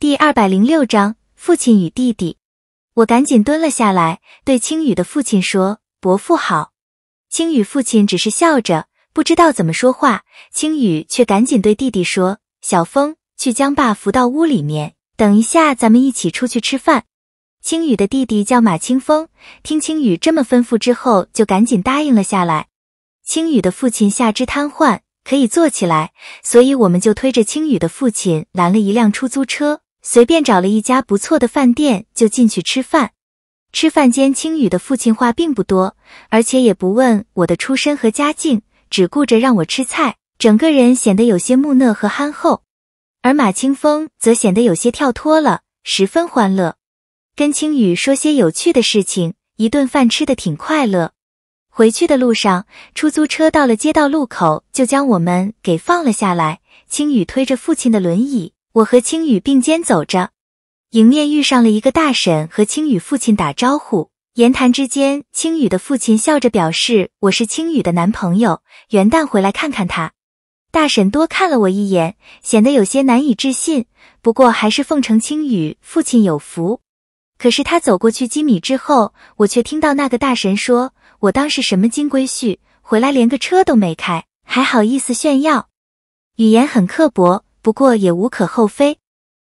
第二百零六章，父亲与弟弟。我赶紧蹲了下来，对青雨的父亲说：“伯父好。”青雨父亲只是笑着，不知道怎么说话。青雨却赶紧对弟弟说：“小峰，去将爸扶到屋里面，等一下咱们一起出去吃饭。”青雨的弟弟叫马清风，听青雨这么吩咐之后，就赶紧答应了下来。青雨的父亲下肢瘫痪，可以坐起来，所以我们就推着青雨的父亲拦了一辆出租车。随便找了一家不错的饭店就进去吃饭。吃饭间，青雨的父亲话并不多，而且也不问我的出身和家境，只顾着让我吃菜，整个人显得有些木讷和憨厚。而马清风则显得有些跳脱了，十分欢乐，跟青雨说些有趣的事情。一顿饭吃的挺快乐。回去的路上，出租车到了街道路口就将我们给放了下来。青雨推着父亲的轮椅。我和青雨并肩走着，迎面遇上了一个大婶和青雨父亲打招呼，言谈之间，青雨的父亲笑着表示我是青雨的男朋友，元旦回来看看他。大婶多看了我一眼，显得有些难以置信，不过还是奉承青雨父亲有福。可是他走过去几米之后，我却听到那个大婶说：“我当是什么金龟婿，回来连个车都没开，还好意思炫耀。”语言很刻薄。不过也无可厚非。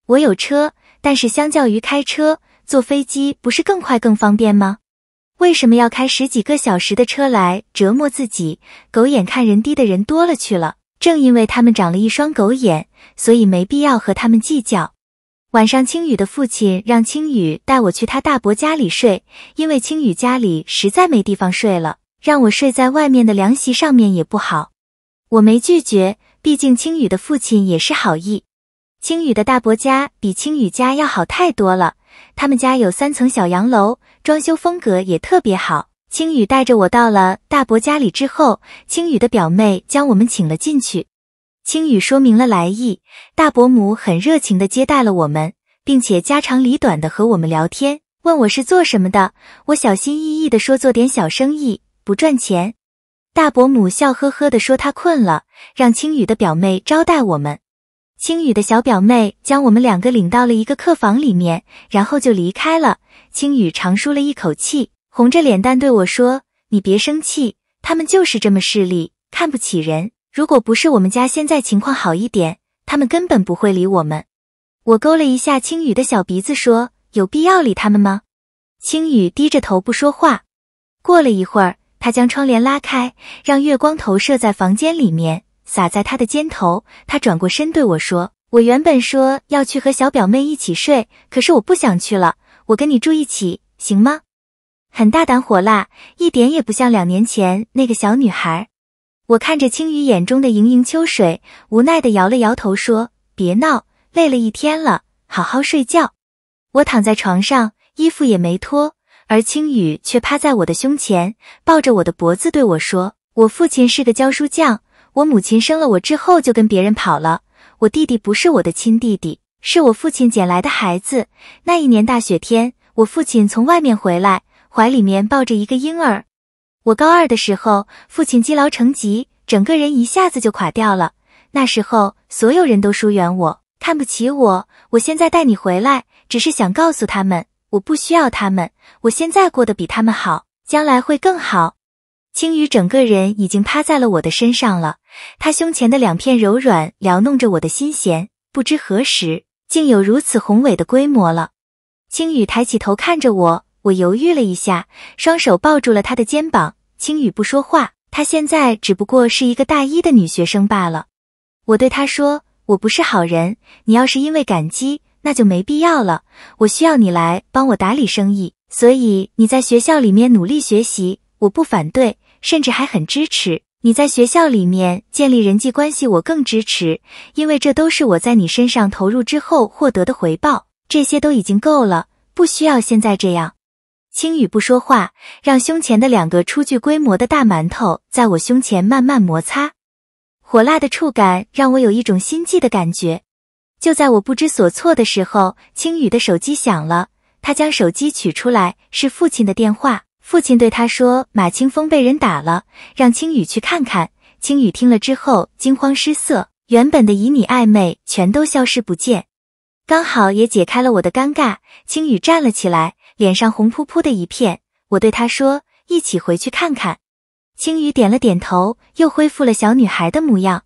我有车，但是相较于开车，坐飞机不是更快更方便吗？为什么要开十几个小时的车来折磨自己？狗眼看人低的人多了去了，正因为他们长了一双狗眼，所以没必要和他们计较。晚上，青宇的父亲让青宇带我去他大伯家里睡，因为青宇家里实在没地方睡了，让我睡在外面的凉席上面也不好，我没拒绝。毕竟青雨的父亲也是好意，青雨的大伯家比青雨家要好太多了。他们家有三层小洋楼，装修风格也特别好。青雨带着我到了大伯家里之后，青雨的表妹将我们请了进去。青羽说明了来意，大伯母很热情的接待了我们，并且家长里短的和我们聊天，问我是做什么的。我小心翼翼的说做点小生意，不赚钱。大伯母笑呵呵地说：“她困了，让青雨的表妹招待我们。”青雨的小表妹将我们两个领到了一个客房里面，然后就离开了。青雨长舒了一口气，红着脸蛋对我说：“你别生气，他们就是这么势利，看不起人。如果不是我们家现在情况好一点，他们根本不会理我们。”我勾了一下青雨的小鼻子，说：“有必要理他们吗？”青雨低着头不说话。过了一会儿。他将窗帘拉开，让月光投射在房间里面，洒在他的肩头。他转过身对我说：“我原本说要去和小表妹一起睡，可是我不想去了，我跟你住一起，行吗？”很大胆火辣，一点也不像两年前那个小女孩。我看着青鱼眼中的盈盈秋水，无奈的摇了摇头说：“别闹，累了一天了，好好睡觉。”我躺在床上，衣服也没脱。而青羽却趴在我的胸前，抱着我的脖子对我说：“我父亲是个教书匠，我母亲生了我之后就跟别人跑了。我弟弟不是我的亲弟弟，是我父亲捡来的孩子。那一年大雪天，我父亲从外面回来，怀里面抱着一个婴儿。我高二的时候，父亲积劳成疾，整个人一下子就垮掉了。那时候所有人都疏远我，看不起我。我现在带你回来，只是想告诉他们。”我不需要他们，我现在过得比他们好，将来会更好。青雨整个人已经趴在了我的身上了，他胸前的两片柔软撩弄着我的心弦，不知何时竟有如此宏伟的规模了。青雨抬起头看着我，我犹豫了一下，双手抱住了他的肩膀。青雨不说话，他现在只不过是一个大一的女学生罢了。我对他说：“我不是好人，你要是因为感激。”那就没必要了。我需要你来帮我打理生意，所以你在学校里面努力学习，我不反对，甚至还很支持。你在学校里面建立人际关系，我更支持，因为这都是我在你身上投入之后获得的回报。这些都已经够了，不需要现在这样。青羽不说话，让胸前的两个初具规模的大馒头在我胸前慢慢摩擦，火辣的触感让我有一种心悸的感觉。就在我不知所措的时候，青雨的手机响了。他将手机取出来，是父亲的电话。父亲对他说：“马清风被人打了，让青雨去看看。”青雨听了之后惊慌失色，原本的旖旎暧昧全都消失不见。刚好也解开了我的尴尬。青雨站了起来，脸上红扑扑的一片。我对他说：“一起回去看看。”青雨点了点头，又恢复了小女孩的模样。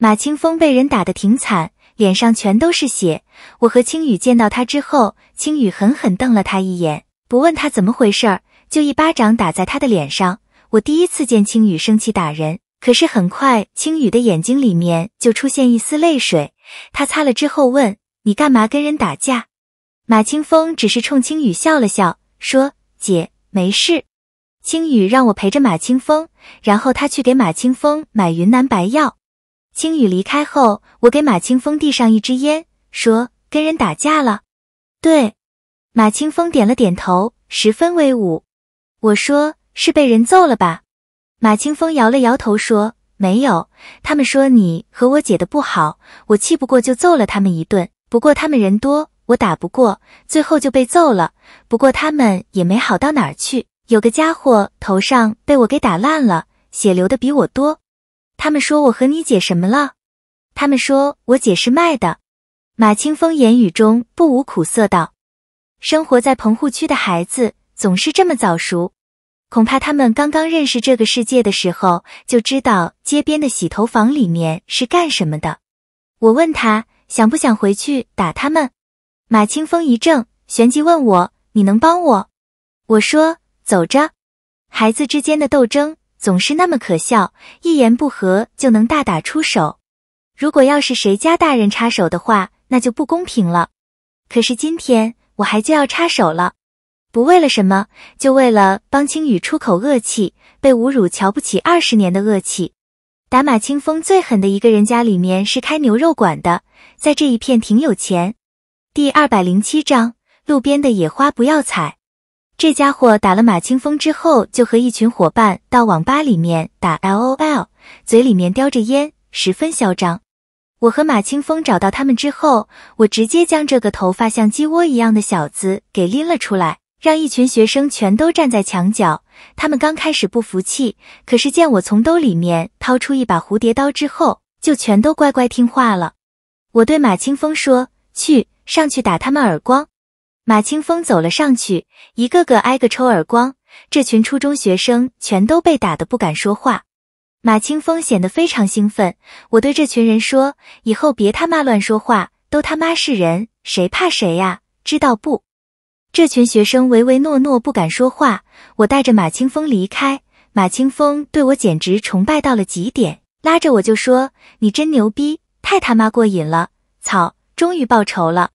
马清风被人打得挺惨。脸上全都是血，我和青雨见到他之后，青雨狠狠瞪了他一眼，不问他怎么回事儿，就一巴掌打在他的脸上。我第一次见青雨生气打人，可是很快青雨的眼睛里面就出现一丝泪水，他擦了之后问：“你干嘛跟人打架？”马清风只是冲青雨笑了笑，说：“姐，没事。”青雨让我陪着马清风，然后他去给马清风买云南白药。青宇离开后，我给马清风递上一支烟，说：“跟人打架了？”对，马清风点了点头，十分威武。我说：“是被人揍了吧？”马清风摇了摇头，说：“没有，他们说你和我姐的不好，我气不过就揍了他们一顿。不过他们人多，我打不过，最后就被揍了。不过他们也没好到哪去，有个家伙头上被我给打烂了，血流的比我多。”他们说我和你姐什么了？他们说我姐是卖的。马清风言语中不无苦涩道：“生活在棚户区的孩子总是这么早熟，恐怕他们刚刚认识这个世界的时候，就知道街边的洗头房里面是干什么的。”我问他想不想回去打他们？马清风一怔，旋即问我：“你能帮我？”我说：“走着。”孩子之间的斗争。总是那么可笑，一言不合就能大打出手。如果要是谁家大人插手的话，那就不公平了。可是今天我还就要插手了，不为了什么，就为了帮青雨出口恶气，被侮辱瞧不起二十年的恶气。打马清风最狠的一个人家里面是开牛肉馆的，在这一片挺有钱。第二百零七章：路边的野花不要采。这家伙打了马清风之后，就和一群伙伴到网吧里面打 L O L，嘴里面叼着烟，十分嚣张。我和马清风找到他们之后，我直接将这个头发像鸡窝一样的小子给拎了出来，让一群学生全都站在墙角。他们刚开始不服气，可是见我从兜里面掏出一把蝴蝶刀之后，就全都乖乖听话了。我对马清风说：“去，上去打他们耳光。”马清风走了上去，一个个挨个抽耳光，这群初中学生全都被打的不敢说话。马清风显得非常兴奋，我对这群人说：“以后别他妈乱说话，都他妈是人，谁怕谁呀？知道不？”这群学生唯唯诺诺，不敢说话。我带着马清风离开，马清风对我简直崇拜到了极点，拉着我就说：“你真牛逼，太他妈过瘾了！草，终于报仇了。”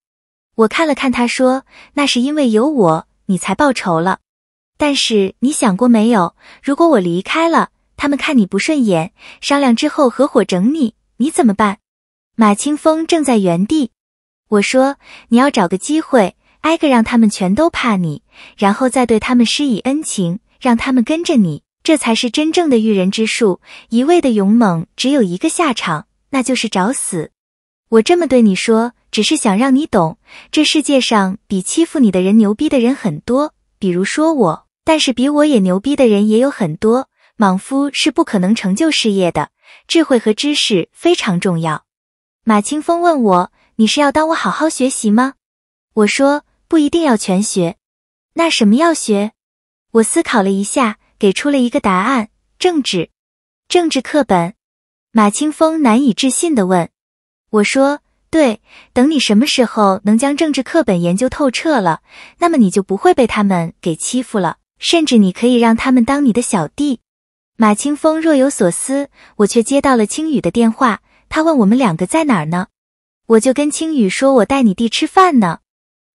我看了看，他说：“那是因为有我，你才报仇了。但是你想过没有？如果我离开了，他们看你不顺眼，商量之后合伙整你，你怎么办？”马清风正在原地，我说：“你要找个机会，挨个让他们全都怕你，然后再对他们施以恩情，让他们跟着你，这才是真正的驭人之术。一味的勇猛，只有一个下场，那就是找死。”我这么对你说。只是想让你懂，这世界上比欺负你的人牛逼的人很多，比如说我，但是比我也牛逼的人也有很多。莽夫是不可能成就事业的，智慧和知识非常重要。马清风问我：“你是要当我好好学习吗？”我说：“不一定要全学。”那什么要学？我思考了一下，给出了一个答案：政治，政治课本。马清风难以置信的问：“我说。”对，等你什么时候能将政治课本研究透彻了，那么你就不会被他们给欺负了，甚至你可以让他们当你的小弟。马清风若有所思，我却接到了青雨的电话，他问我们两个在哪儿呢？我就跟青雨说，我带你弟吃饭呢。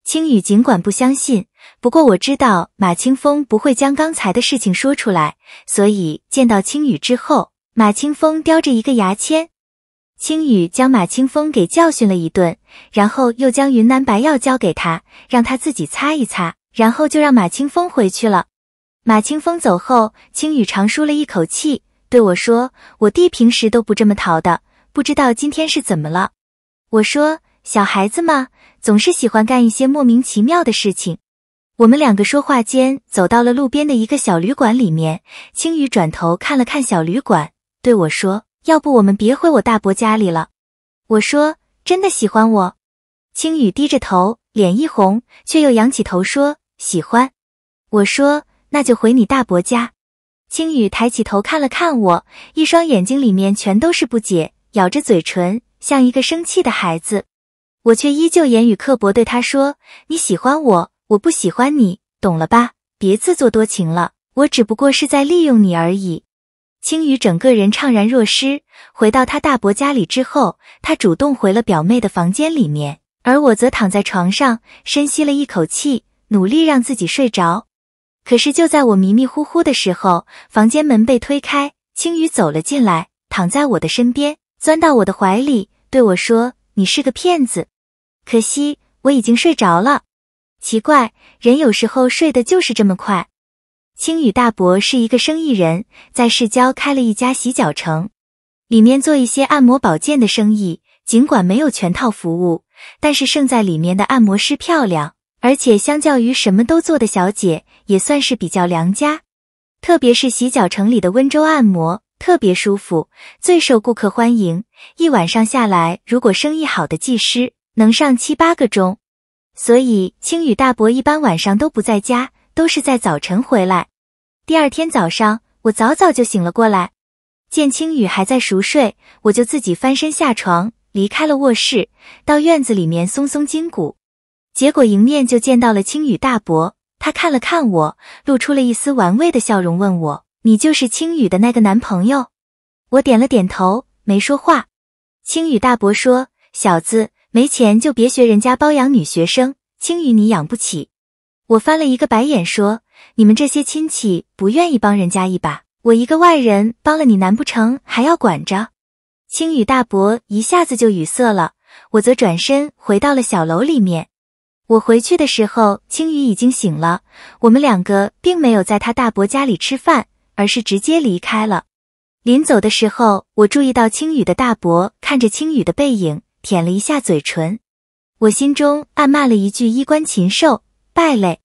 青雨尽管不相信，不过我知道马清风不会将刚才的事情说出来，所以见到青雨之后，马清风叼着一个牙签。青宇将马清风给教训了一顿，然后又将云南白药交给他，让他自己擦一擦，然后就让马清风回去了。马清风走后，青宇长舒了一口气，对我说：“我弟平时都不这么淘的，不知道今天是怎么了。”我说：“小孩子嘛，总是喜欢干一些莫名其妙的事情。”我们两个说话间走到了路边的一个小旅馆里面，青宇转头看了看小旅馆，对我说。要不我们别回我大伯家里了。我说真的喜欢我。青羽低着头，脸一红，却又仰起头说喜欢。我说那就回你大伯家。青羽抬起头看了看我，一双眼睛里面全都是不解，咬着嘴唇，像一个生气的孩子。我却依旧言语刻薄对他说你喜欢我，我不喜欢你，懂了吧？别自作多情了，我只不过是在利用你而已。青雨整个人怅然若失。回到他大伯家里之后，他主动回了表妹的房间里面，而我则躺在床上，深吸了一口气，努力让自己睡着。可是就在我迷迷糊糊的时候，房间门被推开，青雨走了进来，躺在我的身边，钻到我的怀里，对我说：“你是个骗子。”可惜我已经睡着了。奇怪，人有时候睡得就是这么快。青羽大伯是一个生意人，在市郊开了一家洗脚城，里面做一些按摩保健的生意。尽管没有全套服务，但是胜在里面的按摩师漂亮，而且相较于什么都做的小姐，也算是比较良家。特别是洗脚城里的温州按摩特别舒服，最受顾客欢迎。一晚上下来，如果生意好的技师能上七八个钟，所以青羽大伯一般晚上都不在家，都是在早晨回来。第二天早上，我早早就醒了过来，见青雨还在熟睡，我就自己翻身下床，离开了卧室，到院子里面松松筋骨。结果迎面就见到了青雨大伯，他看了看我，露出了一丝玩味的笑容，问我：“你就是青雨的那个男朋友？”我点了点头，没说话。青雨大伯说：“小子，没钱就别学人家包养女学生，青雨你养不起。”我翻了一个白眼说。你们这些亲戚不愿意帮人家一把，我一个外人帮了你，难不成还要管着？青羽大伯一下子就语塞了，我则转身回到了小楼里面。我回去的时候，青羽已经醒了。我们两个并没有在他大伯家里吃饭，而是直接离开了。临走的时候，我注意到青羽的大伯看着青羽的背影，舔了一下嘴唇。我心中暗骂了一句：“衣冠禽兽，败类。”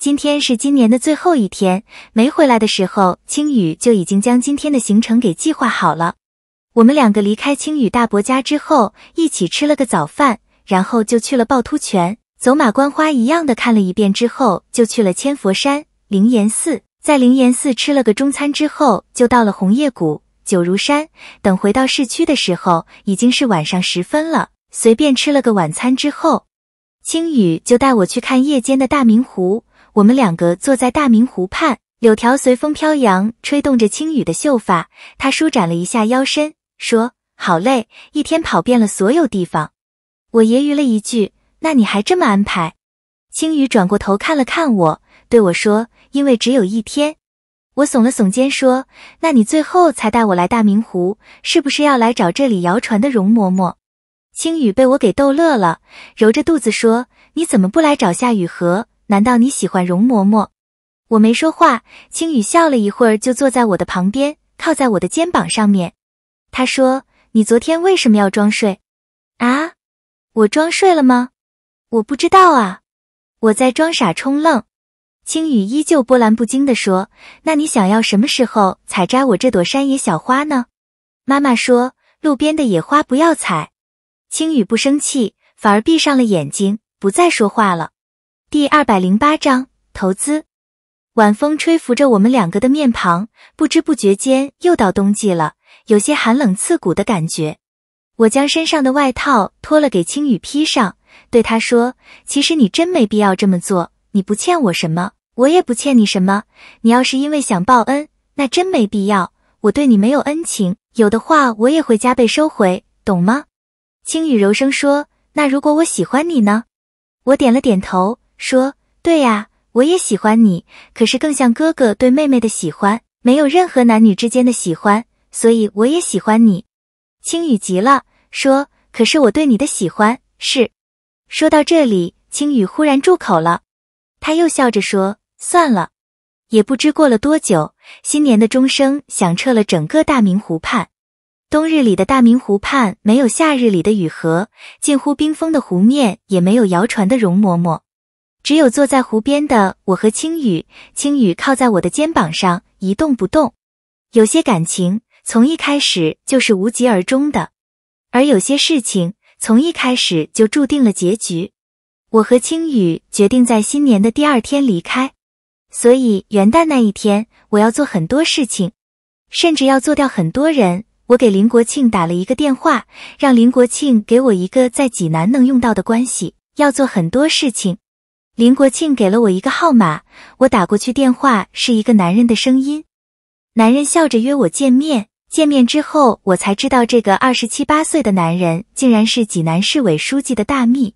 今天是今年的最后一天，没回来的时候，青宇就已经将今天的行程给计划好了。我们两个离开青宇大伯家之后，一起吃了个早饭，然后就去了趵突泉，走马观花一样的看了一遍之后，就去了千佛山灵岩寺，在灵岩寺吃了个中餐之后，就到了红叶谷九如山。等回到市区的时候，已经是晚上十分了，随便吃了个晚餐之后，青宇就带我去看夜间的大明湖。我们两个坐在大明湖畔，柳条随风飘扬，吹动着青雨的秀发。她舒展了一下腰身，说：“好累，一天跑遍了所有地方。”我揶揄了一句：“那你还这么安排？”青羽转过头看了看我，对我说：“因为只有一天。”我耸了耸肩说：“那你最后才带我来大明湖，是不是要来找这里谣传的容嬷嬷？”青羽被我给逗乐了，揉着肚子说：“你怎么不来找夏雨荷？”难道你喜欢容嬷嬷？我没说话。青雨笑了一会儿，就坐在我的旁边，靠在我的肩膀上面。他说：“你昨天为什么要装睡？”啊，我装睡了吗？我不知道啊，我在装傻充愣。青雨依旧波澜不惊的说：“那你想要什么时候采摘我这朵山野小花呢？”妈妈说：“路边的野花不要采。”青雨不生气，反而闭上了眼睛，不再说话了。第二百零八章投资。晚风吹拂着我们两个的面庞，不知不觉间又到冬季了，有些寒冷刺骨的感觉。我将身上的外套脱了，给青雨披上，对他说：“其实你真没必要这么做，你不欠我什么，我也不欠你什么。你要是因为想报恩，那真没必要。我对你没有恩情，有的话我也会加倍收回，懂吗？”青雨柔声说：“那如果我喜欢你呢？”我点了点头。说对呀，我也喜欢你，可是更像哥哥对妹妹的喜欢，没有任何男女之间的喜欢，所以我也喜欢你。青羽急了，说：“可是我对你的喜欢是……”说到这里，青羽忽然住口了，他又笑着说：“算了。”也不知过了多久，新年的钟声响彻了整个大明湖畔。冬日里的大明湖畔没有夏日里的雨荷，近乎冰封的湖面也没有摇船的容嬷嬷。只有坐在湖边的我和青雨，青雨靠在我的肩膀上一动不动。有些感情从一开始就是无疾而终的，而有些事情从一开始就注定了结局。我和青雨决定在新年的第二天离开，所以元旦那一天我要做很多事情，甚至要做掉很多人。我给林国庆打了一个电话，让林国庆给我一个在济南能用到的关系。要做很多事情。林国庆给了我一个号码，我打过去电话，是一个男人的声音。男人笑着约我见面。见面之后，我才知道这个二十七八岁的男人，竟然是济南市委书记的大秘，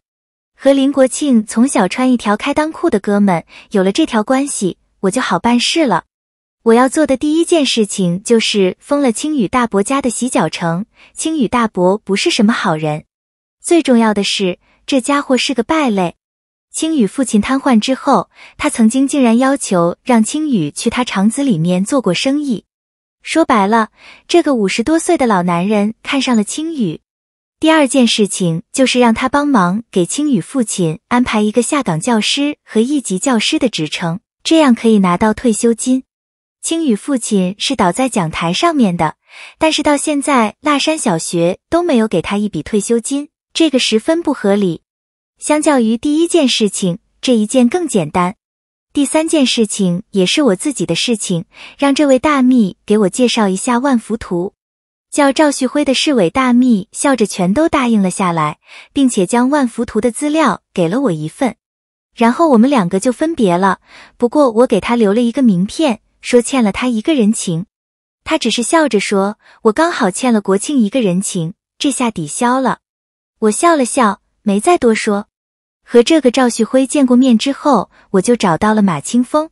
和林国庆从小穿一条开裆裤的哥们。有了这条关系，我就好办事了。我要做的第一件事情，就是封了青宇大伯家的洗脚城。青宇大伯不是什么好人，最重要的是，这家伙是个败类。青宇父亲瘫痪之后，他曾经竟然要求让青宇去他厂子里面做过生意。说白了，这个五十多岁的老男人看上了青宇。第二件事情就是让他帮忙给青宇父亲安排一个下岗教师和一级教师的职称，这样可以拿到退休金。青宇父亲是倒在讲台上面的，但是到现在，蜡山小学都没有给他一笔退休金，这个十分不合理。相较于第一件事情，这一件更简单。第三件事情也是我自己的事情，让这位大秘给我介绍一下万福图。叫赵旭辉的市委大秘笑着全都答应了下来，并且将万福图的资料给了我一份。然后我们两个就分别了，不过我给他留了一个名片，说欠了他一个人情。他只是笑着说，我刚好欠了国庆一个人情，这下抵消了。我笑了笑。没再多说，和这个赵旭辉见过面之后，我就找到了马清风。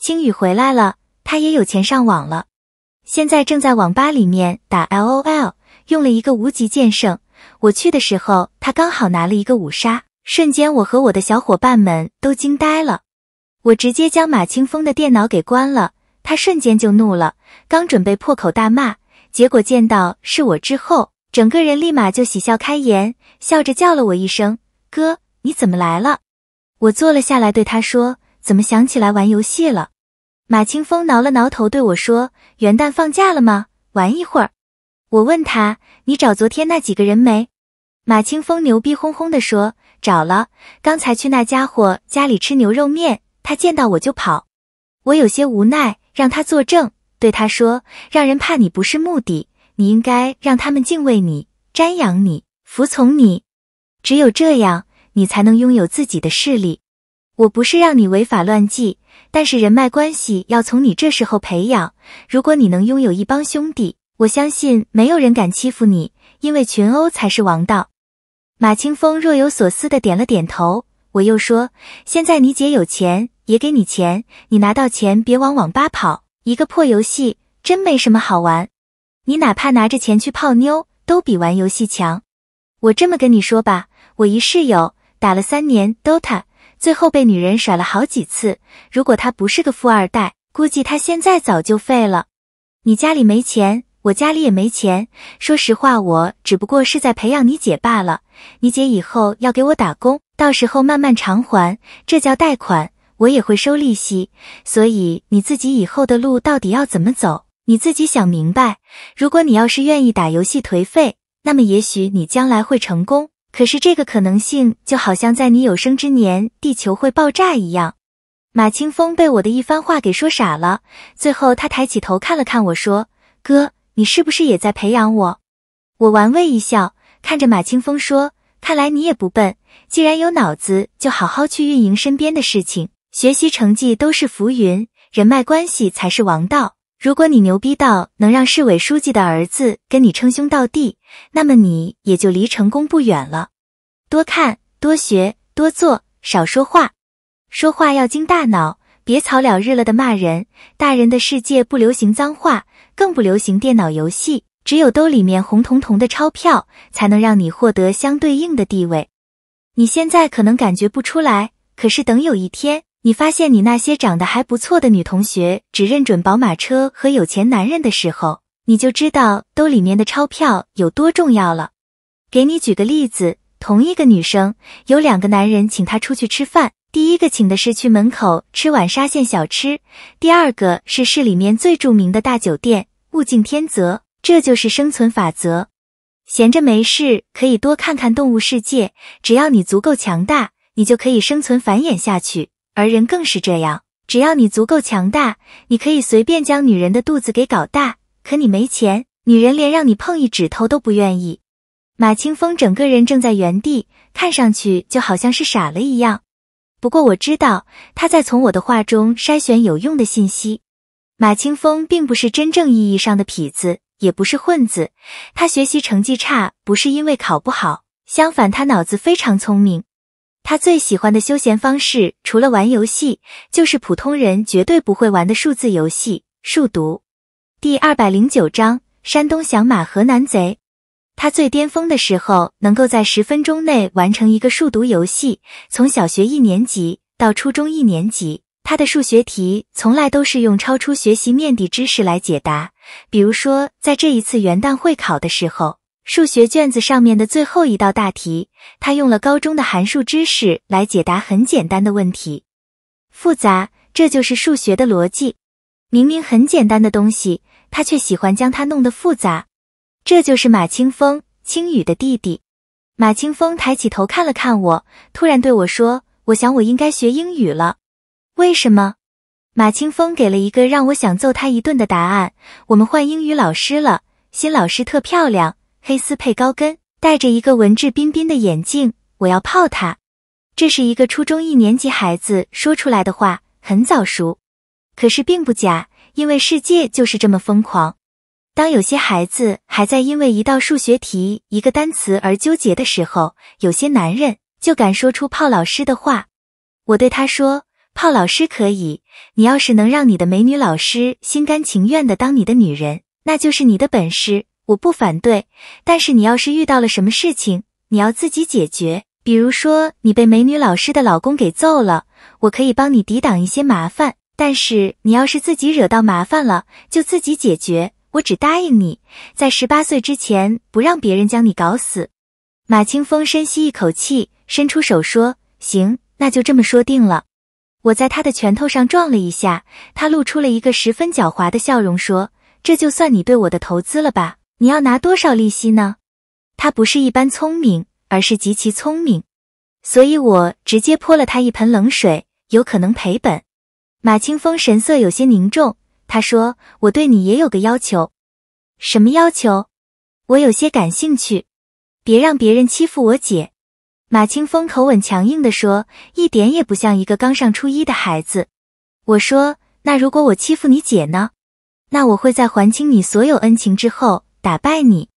青雨回来了，他也有钱上网了，现在正在网吧里面打 L O L，用了一个无极剑圣。我去的时候，他刚好拿了一个五杀，瞬间我和我的小伙伴们都惊呆了。我直接将马清风的电脑给关了，他瞬间就怒了，刚准备破口大骂，结果见到是我之后。整个人立马就喜笑开颜，笑着叫了我一声：“哥，你怎么来了？”我坐了下来，对他说：“怎么想起来玩游戏了？”马清风挠了挠头，对我说：“元旦放假了吗？玩一会儿。”我问他：“你找昨天那几个人没？”马清风牛逼哄哄地说：“找了，刚才去那家伙家里吃牛肉面，他见到我就跑。”我有些无奈，让他作证，对他说：“让人怕你不是目的。”你应该让他们敬畏你、瞻仰你、服从你，只有这样，你才能拥有自己的势力。我不是让你违法乱纪，但是人脉关系要从你这时候培养。如果你能拥有一帮兄弟，我相信没有人敢欺负你，因为群殴才是王道。马清风若有所思的点了点头。我又说，现在你姐有钱，也给你钱，你拿到钱别往网吧跑，一个破游戏真没什么好玩。你哪怕拿着钱去泡妞，都比玩游戏强。我这么跟你说吧，我一室友打了三年 Dota，最后被女人甩了好几次。如果他不是个富二代，估计他现在早就废了。你家里没钱，我家里也没钱。说实话，我只不过是在培养你姐罢了。你姐以后要给我打工，到时候慢慢偿还，这叫贷款，我也会收利息。所以你自己以后的路到底要怎么走？你自己想明白，如果你要是愿意打游戏颓废，那么也许你将来会成功。可是这个可能性就好像在你有生之年地球会爆炸一样。马清风被我的一番话给说傻了，最后他抬起头看了看我说：“哥，你是不是也在培养我？”我玩味一笑，看着马清风说：“看来你也不笨，既然有脑子，就好好去运营身边的事情。学习成绩都是浮云，人脉关系才是王道。”如果你牛逼到能让市委书记的儿子跟你称兄道弟，那么你也就离成功不远了。多看，多学，多做，少说话。说话要经大脑，别草了日了的骂人。大人的世界不流行脏话，更不流行电脑游戏。只有兜里面红彤彤的钞票，才能让你获得相对应的地位。你现在可能感觉不出来，可是等有一天。你发现你那些长得还不错的女同学只认准宝马车和有钱男人的时候，你就知道兜里面的钞票有多重要了。给你举个例子，同一个女生有两个男人请她出去吃饭，第一个请的是去门口吃碗沙县小吃，第二个是市里面最著名的大酒店。物竞天择，这就是生存法则。闲着没事可以多看看动物世界，只要你足够强大，你就可以生存繁衍下去。而人更是这样，只要你足够强大，你可以随便将女人的肚子给搞大。可你没钱，女人连让你碰一指头都不愿意。马清风整个人正在原地，看上去就好像是傻了一样。不过我知道他在从我的话中筛选有用的信息。马清风并不是真正意义上的痞子，也不是混子。他学习成绩差，不是因为考不好，相反，他脑子非常聪明。他最喜欢的休闲方式，除了玩游戏，就是普通人绝对不会玩的数字游戏数独。第二百零九章：山东响马，河南贼。他最巅峰的时候，能够在十分钟内完成一个数独游戏。从小学一年级到初中一年级，他的数学题从来都是用超出学习面的知识来解答。比如说，在这一次元旦会考的时候。数学卷子上面的最后一道大题，他用了高中的函数知识来解答，很简单的问题，复杂，这就是数学的逻辑。明明很简单的东西，他却喜欢将它弄得复杂，这就是马清风、清雨的弟弟马清风抬起头看了看我，突然对我说：“我想我应该学英语了。”为什么？马清风给了一个让我想揍他一顿的答案。我们换英语老师了，新老师特漂亮。黑丝配高跟，戴着一个文质彬彬的眼镜，我要泡他。这是一个初中一年级孩子说出来的话，很早熟，可是并不假，因为世界就是这么疯狂。当有些孩子还在因为一道数学题、一个单词而纠结的时候，有些男人就敢说出泡老师的话。我对他说：“泡老师可以，你要是能让你的美女老师心甘情愿的当你的女人，那就是你的本事。”我不反对，但是你要是遇到了什么事情，你要自己解决。比如说你被美女老师的老公给揍了，我可以帮你抵挡一些麻烦。但是你要是自己惹到麻烦了，就自己解决。我只答应你在十八岁之前不让别人将你搞死。马清风深吸一口气，伸出手说：“行，那就这么说定了。”我在他的拳头上撞了一下，他露出了一个十分狡猾的笑容，说：“这就算你对我的投资了吧？”你要拿多少利息呢？他不是一般聪明，而是极其聪明，所以我直接泼了他一盆冷水，有可能赔本。马清风神色有些凝重，他说：“我对你也有个要求，什么要求？我有些感兴趣。别让别人欺负我姐。”马清风口吻强硬的说，一点也不像一个刚上初一的孩子。我说：“那如果我欺负你姐呢？那我会在还清你所有恩情之后。”打败你，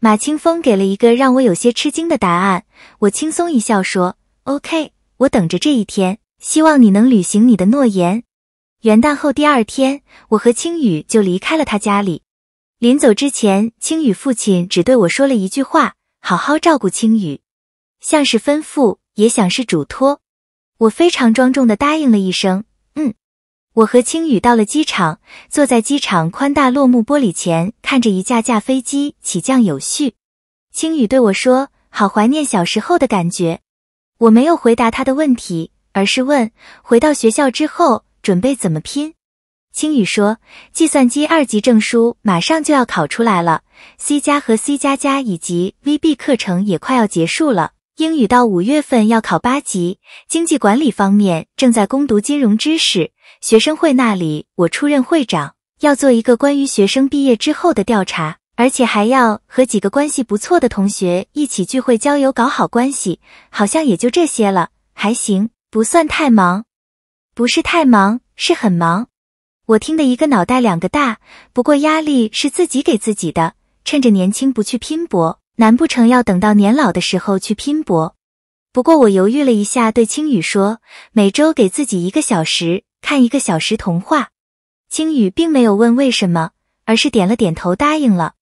马清风给了一个让我有些吃惊的答案。我轻松一笑说：“OK，我等着这一天。希望你能履行你的诺言。”元旦后第二天，我和青宇就离开了他家里。临走之前，青宇父亲只对我说了一句话：“好好照顾青宇。”像是吩咐，也像是嘱托。我非常庄重地答应了一声：“嗯。”我和青雨到了机场，坐在机场宽大落木玻璃前，看着一架架飞机起降有序。青雨对我说：“好怀念小时候的感觉。”我没有回答他的问题，而是问：“回到学校之后准备怎么拼？”青宇说：“计算机二级证书马上就要考出来了，C 加和 C 加加以及 VB 课程也快要结束了，英语到五月份要考八级，经济管理方面正在攻读金融知识。”学生会那里，我出任会长，要做一个关于学生毕业之后的调查，而且还要和几个关系不错的同学一起聚会、交友、搞好关系，好像也就这些了，还行，不算太忙，不是太忙，是很忙，我听的一个脑袋两个大，不过压力是自己给自己的，趁着年轻不去拼搏，难不成要等到年老的时候去拼搏？不过我犹豫了一下，对青雨说，每周给自己一个小时。看一个小时童话，青羽并没有问为什么，而是点了点头答应了。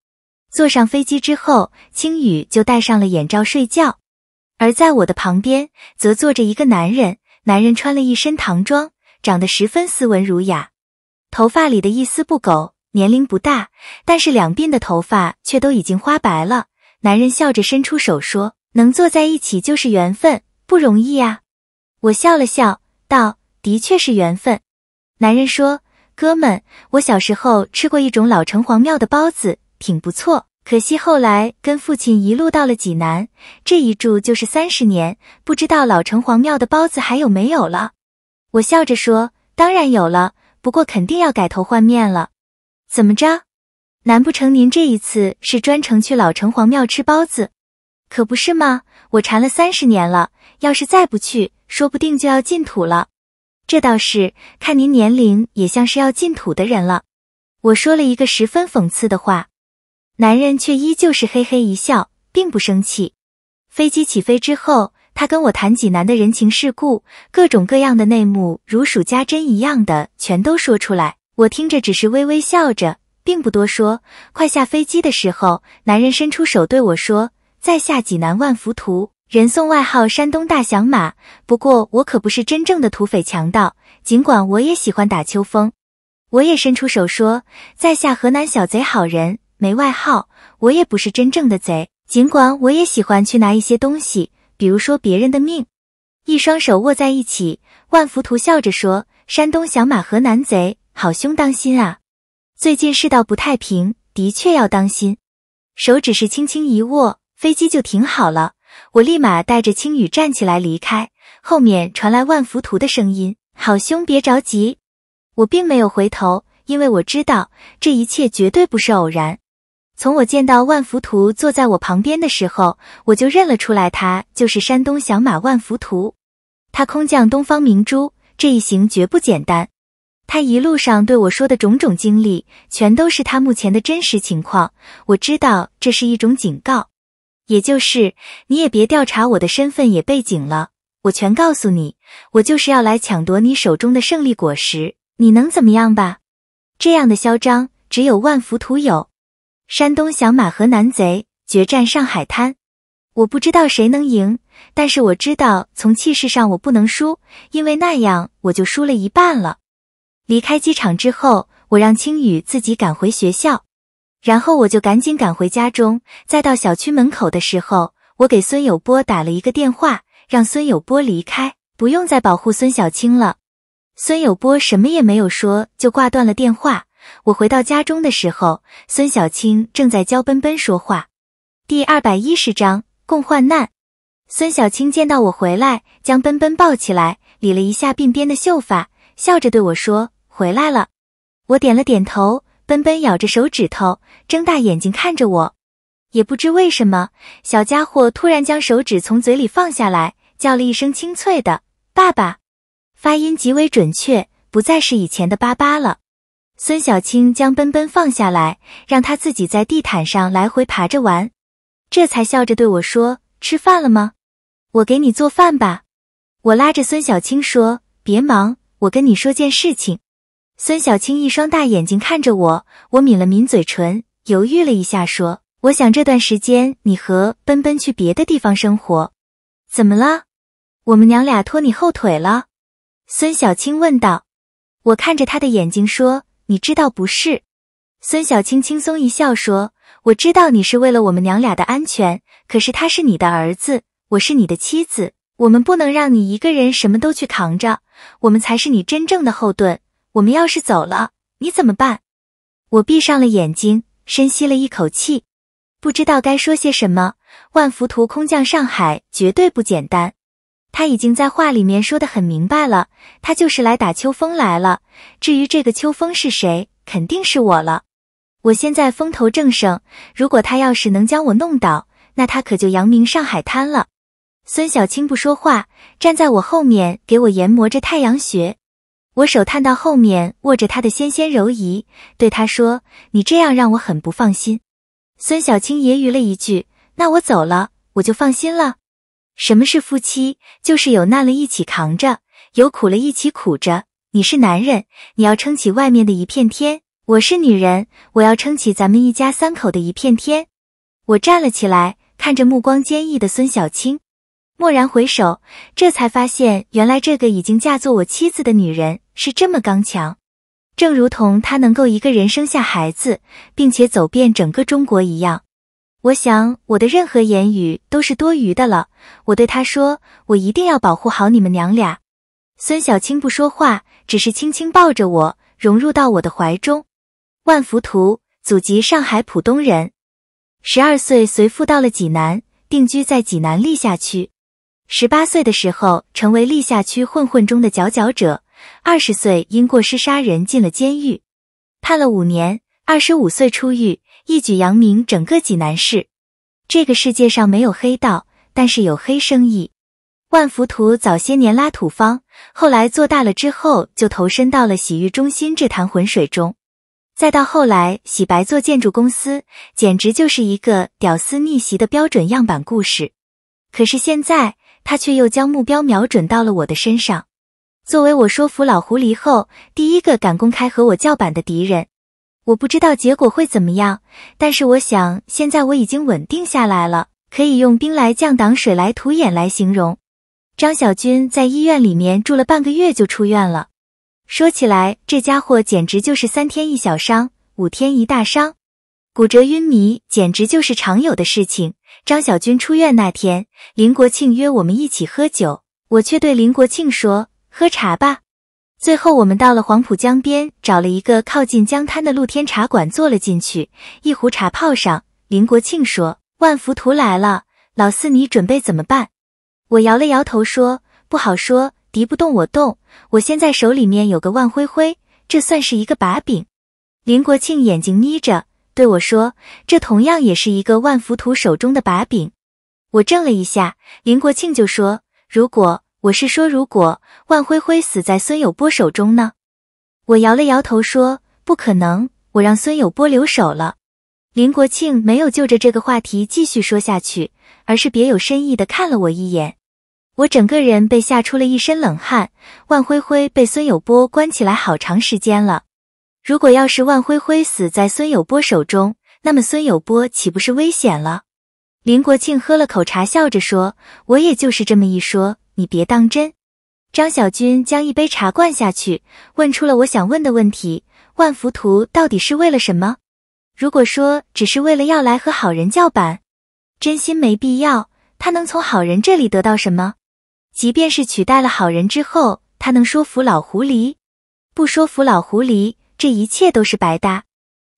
坐上飞机之后，青羽就戴上了眼罩睡觉，而在我的旁边则坐着一个男人。男人穿了一身唐装，长得十分斯文儒雅，头发里的一丝不苟，年龄不大，但是两鬓的头发却都已经花白了。男人笑着伸出手说：“能坐在一起就是缘分，不容易呀。”我笑了笑，道。的确是缘分，男人说：“哥们，我小时候吃过一种老城隍庙的包子，挺不错。可惜后来跟父亲一路到了济南，这一住就是三十年，不知道老城隍庙的包子还有没有了。”我笑着说：“当然有了，不过肯定要改头换面了。怎么着？难不成您这一次是专程去老城隍庙吃包子？可不是吗？我馋了三十年了，要是再不去，说不定就要进土了。”这倒是，看您年龄也像是要进土的人了。我说了一个十分讽刺的话，男人却依旧是嘿嘿一笑，并不生气。飞机起飞之后，他跟我谈济南的人情世故，各种各样的内幕，如数家珍一样的全都说出来。我听着只是微微笑着，并不多说。快下飞机的时候，男人伸出手对我说：“再下济南万福图。”人送外号“山东大响马”，不过我可不是真正的土匪强盗，尽管我也喜欢打秋风。我也伸出手说：“在下河南小贼，好人没外号，我也不是真正的贼，尽管我也喜欢去拿一些东西，比如说别人的命。”一双手握在一起，万福图笑着说：“山东响马，河南贼，好凶，当心啊！最近世道不太平，的确要当心。”手指是轻轻一握，飞机就停好了。我立马带着青羽站起来离开，后面传来万福图的声音：“好兄，别着急。”我并没有回头，因为我知道这一切绝对不是偶然。从我见到万福图坐在我旁边的时候，我就认了出来，他就是山东响马万福图。他空降东方明珠，这一行绝不简单。他一路上对我说的种种经历，全都是他目前的真实情况。我知道这是一种警告。也就是，你也别调查我的身份也背景了，我全告诉你，我就是要来抢夺你手中的胜利果实，你能怎么样吧？这样的嚣张，只有万福图有。山东响马，河南贼，决战上海滩，我不知道谁能赢，但是我知道从气势上我不能输，因为那样我就输了一半了。离开机场之后，我让青宇自己赶回学校。然后我就赶紧赶回家中，再到小区门口的时候，我给孙有波打了一个电话，让孙有波离开，不用再保护孙小青了。孙有波什么也没有说，就挂断了电话。我回到家中的时候，孙小青正在教奔奔说话。第二百一十章共患难。孙小青见到我回来，将奔奔抱起来，理了一下鬓边的秀发，笑着对我说：“回来了。”我点了点头。奔奔咬着手指头，睁大眼睛看着我。也不知为什么，小家伙突然将手指从嘴里放下来，叫了一声清脆的“爸爸”，发音极为准确，不再是以前的“爸爸”了。孙小青将奔奔放下来，让他自己在地毯上来回爬着玩，这才笑着对我说：“吃饭了吗？我给你做饭吧。”我拉着孙小青说：“别忙，我跟你说件事情。”孙小青一双大眼睛看着我，我抿了抿嘴唇，犹豫了一下，说：“我想这段时间你和奔奔去别的地方生活，怎么了？我们娘俩拖你后腿了？”孙小青问道。我看着他的眼睛说：“你知道不是。”孙小青轻松一笑说：“我知道你是为了我们娘俩的安全，可是他是你的儿子，我是你的妻子，我们不能让你一个人什么都去扛着，我们才是你真正的后盾。”我们要是走了，你怎么办？我闭上了眼睛，深吸了一口气，不知道该说些什么。万福图空降上海，绝对不简单。他已经在话里面说的很明白了，他就是来打秋风来了。至于这个秋风是谁，肯定是我了。我现在风头正盛，如果他要是能将我弄倒，那他可就扬名上海滩了。孙小青不说话，站在我后面给我研磨着太阳穴。我手探到后面，握着他的纤纤柔仪，对他说：“你这样让我很不放心。”孙小青揶揄了一句：“那我走了，我就放心了。”什么是夫妻？就是有难了一起扛着，有苦了一起苦着。你是男人，你要撑起外面的一片天；我是女人，我要撑起咱们一家三口的一片天。我站了起来，看着目光坚毅的孙小青。蓦然回首，这才发现，原来这个已经嫁作我妻子的女人是这么刚强，正如同她能够一个人生下孩子，并且走遍整个中国一样。我想我的任何言语都是多余的了。我对她说：“我一定要保护好你们娘俩。”孙小青不说话，只是轻轻抱着我，融入到我的怀中。万福图，祖籍上海浦东人，十二岁随父到了济南，定居在济南历下区。十八岁的时候，成为历下区混混中的佼佼者。二十岁因过失杀人进了监狱，判了五年。二十五岁出狱，一举扬名整个济南市。这个世界上没有黑道，但是有黑生意。万福图早些年拉土方，后来做大了之后就投身到了洗浴中心这潭浑水中，再到后来洗白做建筑公司，简直就是一个屌丝逆袭的标准样板故事。可是现在。他却又将目标瞄准到了我的身上，作为我说服老狐狸后第一个敢公开和我叫板的敌人，我不知道结果会怎么样。但是我想，现在我已经稳定下来了，可以用“兵来将挡，水来土掩”来形容。张小军在医院里面住了半个月就出院了。说起来，这家伙简直就是三天一小伤，五天一大伤，骨折、晕迷，简直就是常有的事情。张小军出院那天，林国庆约我们一起喝酒，我却对林国庆说：“喝茶吧。”最后，我们到了黄浦江边，找了一个靠近江滩的露天茶馆，坐了进去。一壶茶泡上，林国庆说：“万福图来了，老四，你准备怎么办？”我摇了摇头说：“不好说，敌不动，我动。我现在手里面有个万灰灰，这算是一个把柄。”林国庆眼睛眯着。对我说：“这同样也是一个万福图手中的把柄。”我怔了一下，林国庆就说：“如果我是说，如果万辉辉死在孙有波手中呢？”我摇了摇头说：“不可能，我让孙有波留守了。”林国庆没有就着这个话题继续说下去，而是别有深意的看了我一眼。我整个人被吓出了一身冷汗。万辉辉被孙有波关起来好长时间了。如果要是万辉辉死在孙有波手中，那么孙有波岂不是危险了？林国庆喝了口茶，笑着说：“我也就是这么一说，你别当真。”张小军将一杯茶灌下去，问出了我想问的问题：“万福图到底是为了什么？如果说只是为了要来和好人叫板，真心没必要。他能从好人这里得到什么？即便是取代了好人之后，他能说服老狐狸？不，说服老狐狸。”这一切都是白搭，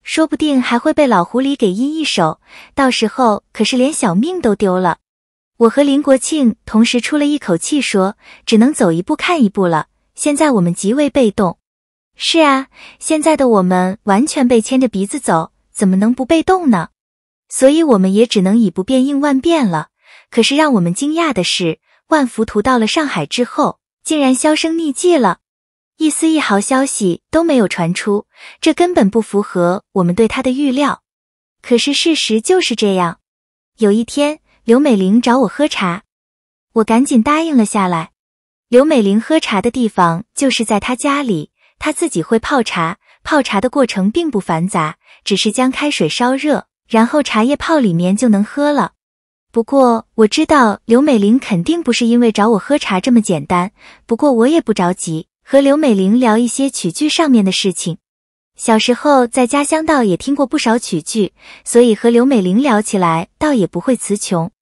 说不定还会被老狐狸给阴一手，到时候可是连小命都丢了。我和林国庆同时出了一口气，说：“只能走一步看一步了。”现在我们极为被动。是啊，现在的我们完全被牵着鼻子走，怎么能不被动呢？所以我们也只能以不变应万变了。可是让我们惊讶的是，万福图到了上海之后，竟然销声匿迹了。一丝一毫消息都没有传出，这根本不符合我们对他的预料。可是事实就是这样。有一天，刘美玲找我喝茶，我赶紧答应了下来。刘美玲喝茶的地方就是在她家里，她自己会泡茶。泡茶的过程并不繁杂，只是将开水烧热，然后茶叶泡里面就能喝了。不过我知道刘美玲肯定不是因为找我喝茶这么简单，不过我也不着急。和刘美玲聊一些曲剧上面的事情。小时候在家乡倒也听过不少曲剧，所以和刘美玲聊起来倒也不会词穷。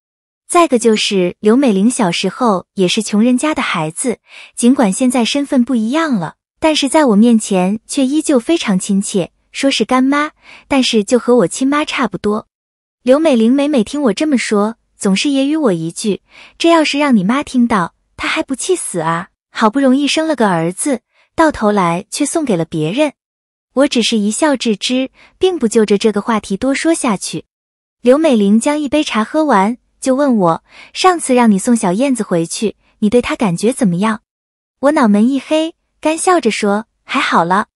再个就是刘美玲小时候也是穷人家的孩子，尽管现在身份不一样了，但是在我面前却依旧非常亲切。说是干妈，但是就和我亲妈差不多。刘美玲每每听我这么说，总是揶揄我一句：“这要是让你妈听到，她还不气死啊？”好不容易生了个儿子，到头来却送给了别人。我只是一笑置之，并不就着这个话题多说下去。刘美玲将一杯茶喝完，就问我上次让你送小燕子回去，你对她感觉怎么样？我脑门一黑，干笑着说还好了。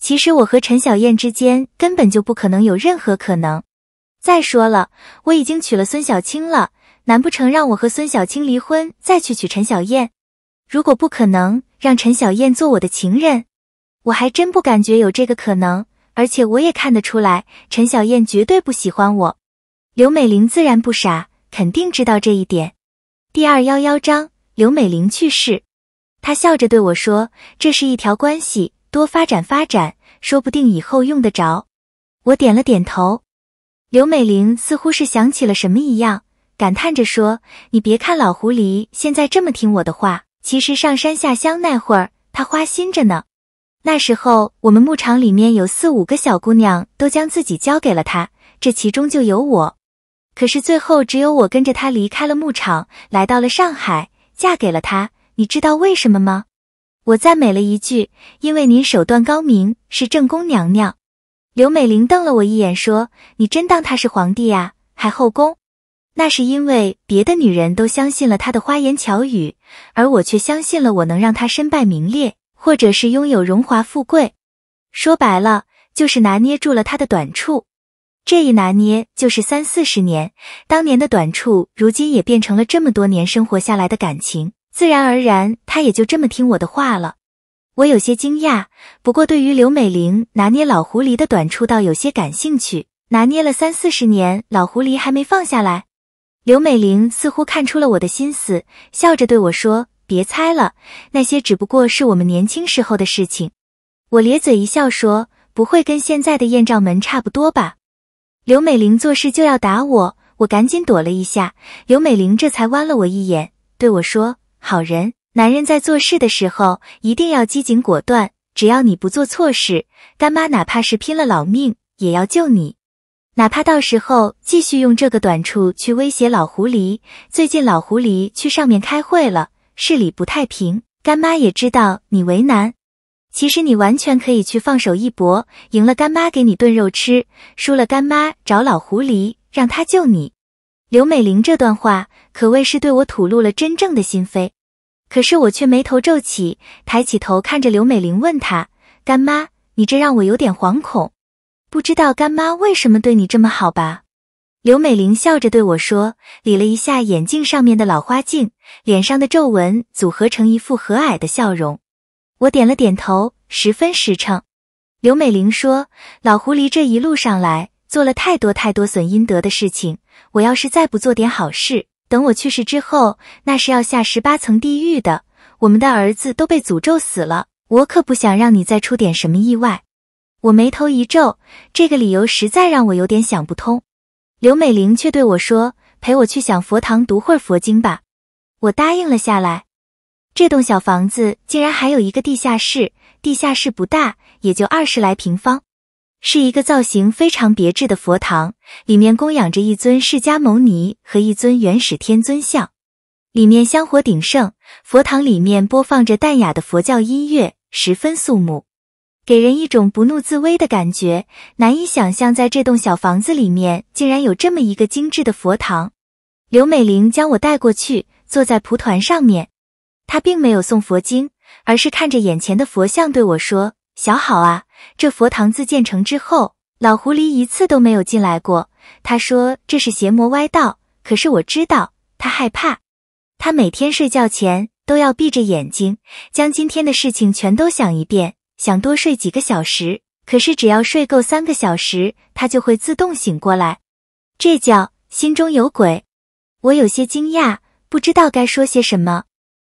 其实我和陈小燕之间根本就不可能有任何可能。再说了，我已经娶了孙小青了，难不成让我和孙小青离婚再去娶陈小燕？如果不可能让陈小燕做我的情人，我还真不感觉有这个可能。而且我也看得出来，陈小燕绝对不喜欢我。刘美玲自然不傻，肯定知道这一点。第二幺幺章：刘美玲去世。她笑着对我说：“这是一条关系，多发展发展，说不定以后用得着。”我点了点头。刘美玲似乎是想起了什么一样，感叹着说：“你别看老狐狸现在这么听我的话。”其实上山下乡那会儿，他花心着呢。那时候我们牧场里面有四五个小姑娘，都将自己交给了他，这其中就有我。可是最后只有我跟着他离开了牧场，来到了上海，嫁给了他。你知道为什么吗？我赞美了一句：“因为您手段高明，是正宫娘娘。”刘美玲瞪了我一眼，说：“你真当他是皇帝呀？还后宫？”那是因为别的女人都相信了他的花言巧语，而我却相信了我能让他身败名裂，或者是拥有荣华富贵。说白了，就是拿捏住了他的短处。这一拿捏就是三四十年，当年的短处，如今也变成了这么多年生活下来的感情。自然而然，他也就这么听我的话了。我有些惊讶，不过对于刘美玲拿捏老狐狸的短处，倒有些感兴趣。拿捏了三四十年，老狐狸还没放下来。刘美玲似乎看出了我的心思，笑着对我说：“别猜了，那些只不过是我们年轻时候的事情。”我咧嘴一笑说：“不会跟现在的艳照门差不多吧？”刘美玲做事就要打我，我赶紧躲了一下。刘美玲这才弯了我一眼，对我说：“好人，男人在做事的时候一定要机警果断，只要你不做错事，干妈哪怕是拼了老命也要救你。”哪怕到时候继续用这个短处去威胁老狐狸。最近老狐狸去上面开会了，市里不太平。干妈也知道你为难，其实你完全可以去放手一搏，赢了干妈给你炖肉吃，输了干妈找老狐狸让他救你。刘美玲这段话可谓是对我吐露了真正的心扉，可是我却眉头皱起，抬起头看着刘美玲，问她：“干妈，你这让我有点惶恐。”不知道干妈为什么对你这么好吧？刘美玲笑着对我说，理了一下眼镜上面的老花镜，脸上的皱纹组合成一副和蔼的笑容。我点了点头，十分实诚。刘美玲说：“老狐狸这一路上来做了太多太多损阴德的事情，我要是再不做点好事，等我去世之后，那是要下十八层地狱的。我们的儿子都被诅咒死了，我可不想让你再出点什么意外。”我眉头一皱，这个理由实在让我有点想不通。刘美玲却对我说：“陪我去想佛堂读会儿佛经吧。”我答应了下来。这栋小房子竟然还有一个地下室，地下室不大，也就二十来平方，是一个造型非常别致的佛堂，里面供养着一尊释迦牟尼和一尊元始天尊像，里面香火鼎盛。佛堂里面播放着淡雅的佛教音乐，十分肃穆。给人一种不怒自威的感觉，难以想象，在这栋小房子里面竟然有这么一个精致的佛堂。刘美玲将我带过去，坐在蒲团上面。她并没有送佛经，而是看着眼前的佛像对我说：“小好啊，这佛堂自建成之后，老狐狸一次都没有进来过。他说这是邪魔歪道，可是我知道他害怕。他每天睡觉前都要闭着眼睛，将今天的事情全都想一遍。”想多睡几个小时，可是只要睡够三个小时，他就会自动醒过来，这叫心中有鬼。我有些惊讶，不知道该说些什么。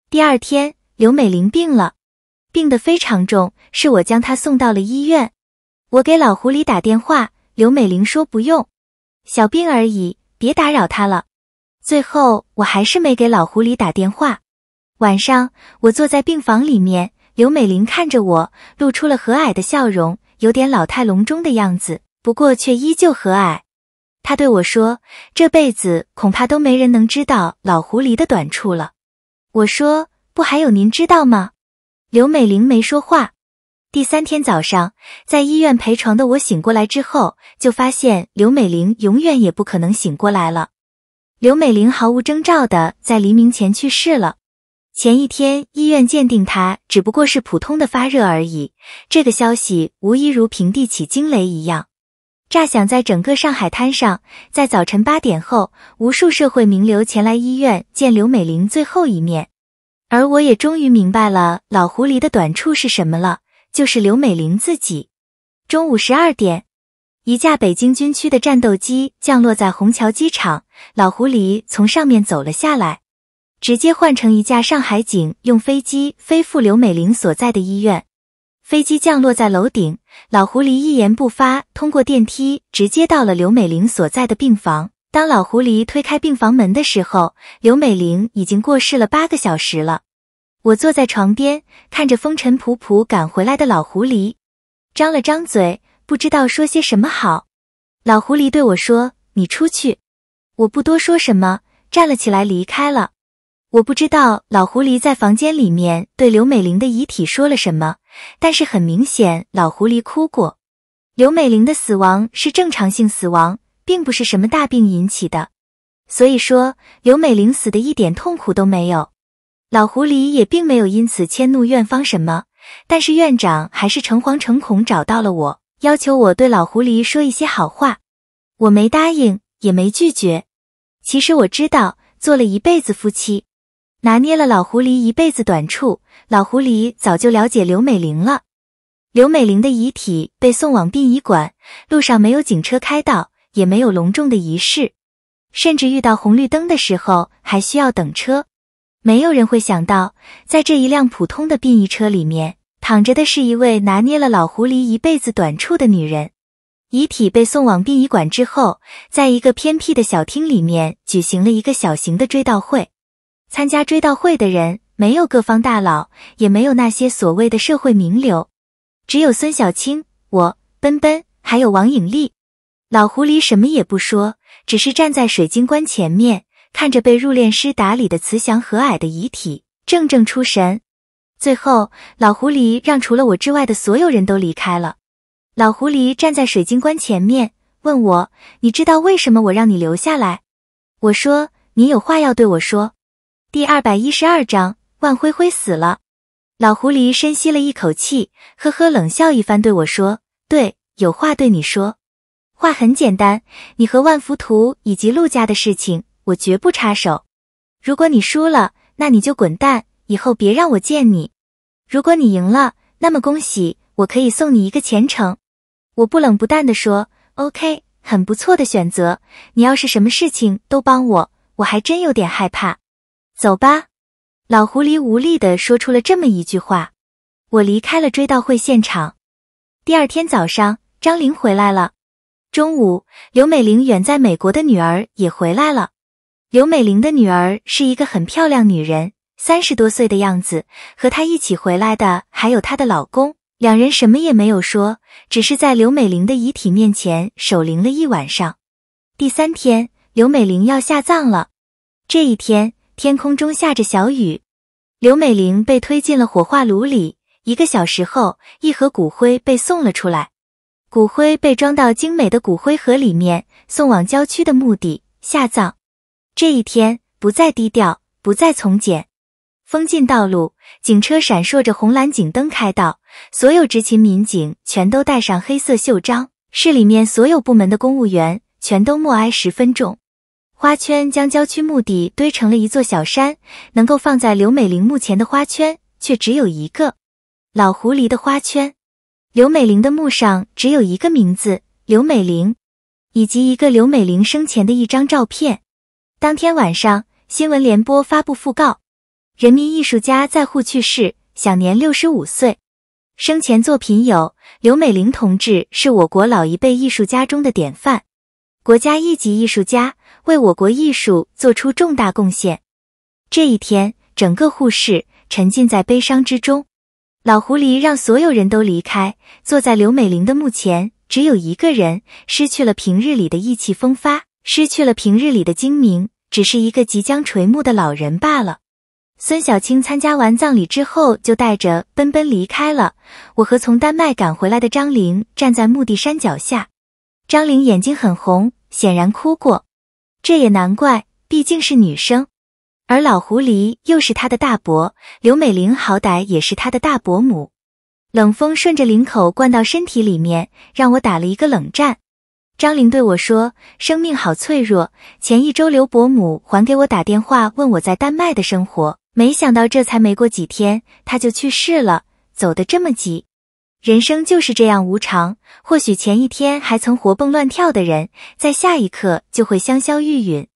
第二天，刘美玲病了，病得非常重，是我将她送到了医院。我给老狐狸打电话，刘美玲说不用，小病而已，别打扰她了。最后我还是没给老狐狸打电话。晚上，我坐在病房里面。刘美玲看着我，露出了和蔼的笑容，有点老态龙钟的样子，不过却依旧和蔼。她对我说：“这辈子恐怕都没人能知道老狐狸的短处了。”我说：“不还有您知道吗？”刘美玲没说话。第三天早上，在医院陪床的我醒过来之后，就发现刘美玲永远也不可能醒过来了。刘美玲毫无征兆的在黎明前去世了。前一天，医院鉴定他只不过是普通的发热而已。这个消息无疑如平地起惊雷一样，炸响在整个上海滩上。在早晨八点后，无数社会名流前来医院见刘美玲最后一面。而我也终于明白了老狐狸的短处是什么了，就是刘美玲自己。中午十二点，一架北京军区的战斗机降落在虹桥机场，老狐狸从上面走了下来。直接换成一架上海警用飞机飞赴刘美玲所在的医院。飞机降落在楼顶，老狐狸一言不发，通过电梯直接到了刘美玲所在的病房。当老狐狸推开病房门的时候，刘美玲已经过世了八个小时了。我坐在床边，看着风尘仆仆赶回来的老狐狸，张了张嘴，不知道说些什么好。老狐狸对我说：“你出去。”我不多说什么，站了起来离开了。我不知道老狐狸在房间里面对刘美玲的遗体说了什么，但是很明显老狐狸哭过。刘美玲的死亡是正常性死亡，并不是什么大病引起的，所以说刘美玲死的一点痛苦都没有。老狐狸也并没有因此迁怒院方什么，但是院长还是诚惶诚恐找到了我，要求我对老狐狸说一些好话。我没答应，也没拒绝。其实我知道，做了一辈子夫妻。拿捏了老狐狸一辈子短处，老狐狸早就了解刘美玲了。刘美玲的遗体被送往殡仪馆，路上没有警车开道，也没有隆重的仪式，甚至遇到红绿灯的时候还需要等车。没有人会想到，在这一辆普通的殡仪车里面，躺着的是一位拿捏了老狐狸一辈子短处的女人。遗体被送往殡仪馆之后，在一个偏僻的小厅里面举行了一个小型的追悼会。参加追悼会的人没有各方大佬，也没有那些所谓的社会名流，只有孙小青、我、奔奔，还有王影丽。老狐狸什么也不说，只是站在水晶棺前面，看着被入殓师打理的慈祥和蔼的遗体，怔怔出神。最后，老狐狸让除了我之外的所有人都离开了。老狐狸站在水晶棺前面，问我：“你知道为什么我让你留下来？”我说：“你有话要对我说。”第二百一十二章，万灰灰死了。老狐狸深吸了一口气，呵呵冷笑一番，对我说：“对，有话对你说。话很简单，你和万福图以及陆家的事情，我绝不插手。如果你输了，那你就滚蛋，以后别让我见你。如果你赢了，那么恭喜，我可以送你一个前程。”我不冷不淡地说：“OK，很不错的选择。你要是什么事情都帮我，我还真有点害怕。”走吧，老狐狸无力地说出了这么一句话。我离开了追悼会现场。第二天早上，张玲回来了。中午，刘美玲远在美国的女儿也回来了。刘美玲的女儿是一个很漂亮女人，三十多岁的样子。和她一起回来的还有她的老公，两人什么也没有说，只是在刘美玲的遗体面前守灵了一晚上。第三天，刘美玲要下葬了。这一天。天空中下着小雨，刘美玲被推进了火化炉里。一个小时后，一盒骨灰被送了出来。骨灰被装到精美的骨灰盒里面，送往郊区的墓地下葬。这一天不再低调，不再从简，封禁道路，警车闪烁着红蓝警灯开道，所有执勤民警全都戴上黑色袖章，市里面所有部门的公务员全都默哀十分钟。花圈将郊区墓地堆成了一座小山，能够放在刘美玲墓前的花圈却只有一个。老狐狸的花圈，刘美玲的墓上只有一个名字：刘美玲，以及一个刘美玲生前的一张照片。当天晚上，新闻联播发布讣告：人民艺术家在沪去世，享年六十五岁。生前作品有《刘美玲同志是我国老一辈艺术家中的典范》，国家一级艺术家。为我国艺术做出重大贡献。这一天，整个护士沉浸在悲伤之中。老狐狸让所有人都离开，坐在刘美玲的墓前，只有一个人失去了平日里的意气风发，失去了平日里的精明，只是一个即将垂暮的老人罢了。孙小青参加完葬礼之后，就带着奔奔离开了。我和从丹麦赶回来的张玲站在墓地山脚下，张玲眼睛很红，显然哭过。这也难怪，毕竟是女生，而老狐狸又是她的大伯，刘美玲好歹也是她的大伯母。冷风顺着领口灌到身体里面，让我打了一个冷战。张玲对我说：“生命好脆弱。”前一周，刘伯母还给我打电话问我在丹麦的生活，没想到这才没过几天，他就去世了，走得这么急。人生就是这样无常，或许前一天还曾活蹦乱跳的人，在下一刻就会香消玉殒。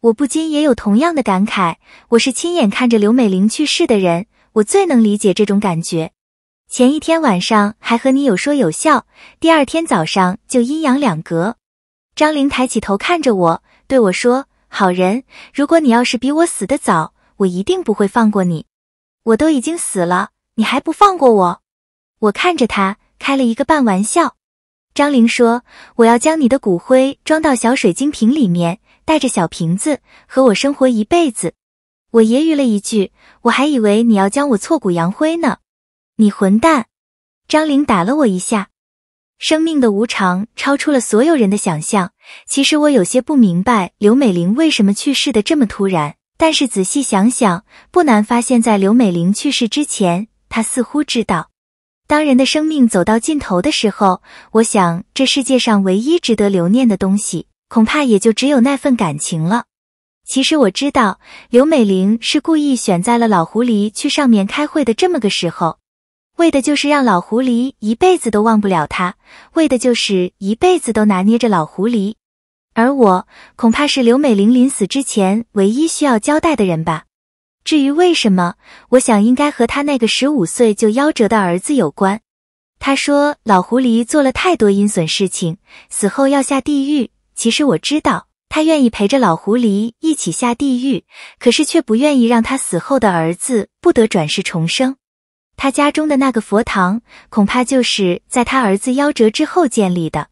我不禁也有同样的感慨。我是亲眼看着刘美玲去世的人，我最能理解这种感觉。前一天晚上还和你有说有笑，第二天早上就阴阳两隔。张玲抬起头看着我，对我说：“好人，如果你要是比我死得早，我一定不会放过你。我都已经死了，你还不放过我？”我看着他开了一个半玩笑，张玲说：“我要将你的骨灰装到小水晶瓶里面，带着小瓶子和我生活一辈子。”我揶揄了一句：“我还以为你要将我挫骨扬灰呢。”你混蛋！张玲打了我一下。生命的无常超出了所有人的想象。其实我有些不明白刘美玲为什么去世的这么突然，但是仔细想想，不难发现，在刘美玲去世之前，她似乎知道。当人的生命走到尽头的时候，我想这世界上唯一值得留念的东西，恐怕也就只有那份感情了。其实我知道，刘美玲是故意选在了老狐狸去上面开会的这么个时候，为的就是让老狐狸一辈子都忘不了她，为的就是一辈子都拿捏着老狐狸。而我，恐怕是刘美玲临死之前唯一需要交代的人吧。至于为什么，我想应该和他那个十五岁就夭折的儿子有关。他说老狐狸做了太多阴损事情，死后要下地狱。其实我知道，他愿意陪着老狐狸一起下地狱，可是却不愿意让他死后的儿子不得转世重生。他家中的那个佛堂，恐怕就是在他儿子夭折之后建立的。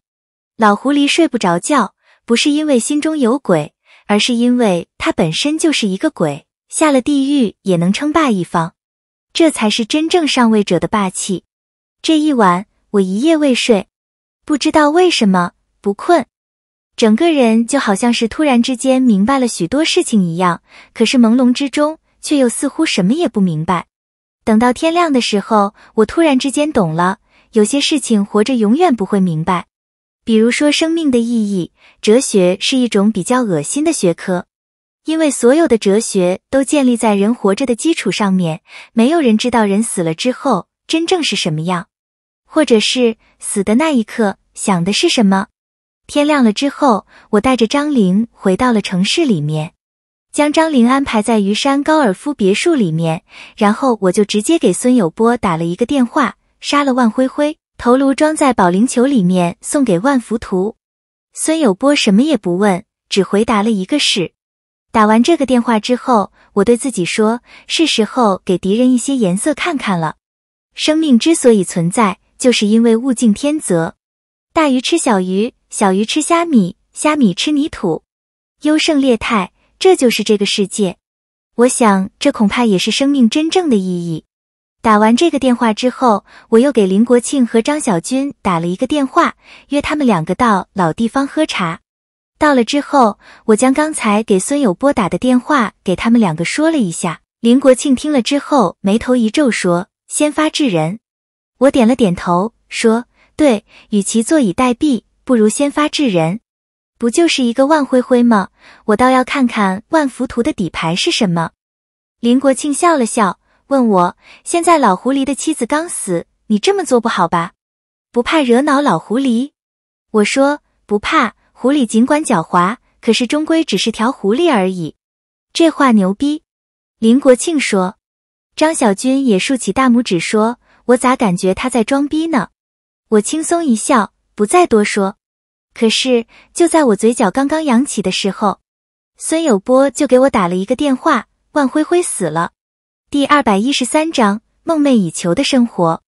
老狐狸睡不着觉，不是因为心中有鬼，而是因为他本身就是一个鬼。下了地狱也能称霸一方，这才是真正上位者的霸气。这一晚我一夜未睡，不知道为什么不困，整个人就好像是突然之间明白了许多事情一样，可是朦胧之中却又似乎什么也不明白。等到天亮的时候，我突然之间懂了，有些事情活着永远不会明白，比如说生命的意义。哲学是一种比较恶心的学科。因为所有的哲学都建立在人活着的基础上面，没有人知道人死了之后真正是什么样，或者是死的那一刻想的是什么。天亮了之后，我带着张玲回到了城市里面，将张玲安排在虞山高尔夫别墅里面，然后我就直接给孙有波打了一个电话，杀了万灰灰，头颅装在保龄球里面送给万福图。孙有波什么也不问，只回答了一个是。打完这个电话之后，我对自己说：“是时候给敌人一些颜色看看了。”生命之所以存在，就是因为物竞天择，大鱼吃小鱼，小鱼吃虾米，虾米吃泥土，优胜劣汰，这就是这个世界。我想，这恐怕也是生命真正的意义。打完这个电话之后，我又给林国庆和张小军打了一个电话，约他们两个到老地方喝茶。到了之后，我将刚才给孙友拨打的电话给他们两个说了一下。林国庆听了之后，眉头一皱，说：“先发制人。”我点了点头，说：“对，与其坐以待毙，不如先发制人。不就是一个万灰灰吗？我倒要看看万福图的底牌是什么。”林国庆笑了笑，问我：“现在老狐狸的妻子刚死，你这么做不好吧？不怕惹恼老狐狸？”我说：“不怕。”狐狸尽管狡猾，可是终归只是条狐狸而已。这话牛逼，林国庆说。张小军也竖起大拇指说：“我咋感觉他在装逼呢？”我轻松一笑，不再多说。可是，就在我嘴角刚刚扬起的时候，孙有波就给我打了一个电话：“万辉辉死了。”第二百一十三章梦寐以求的生活。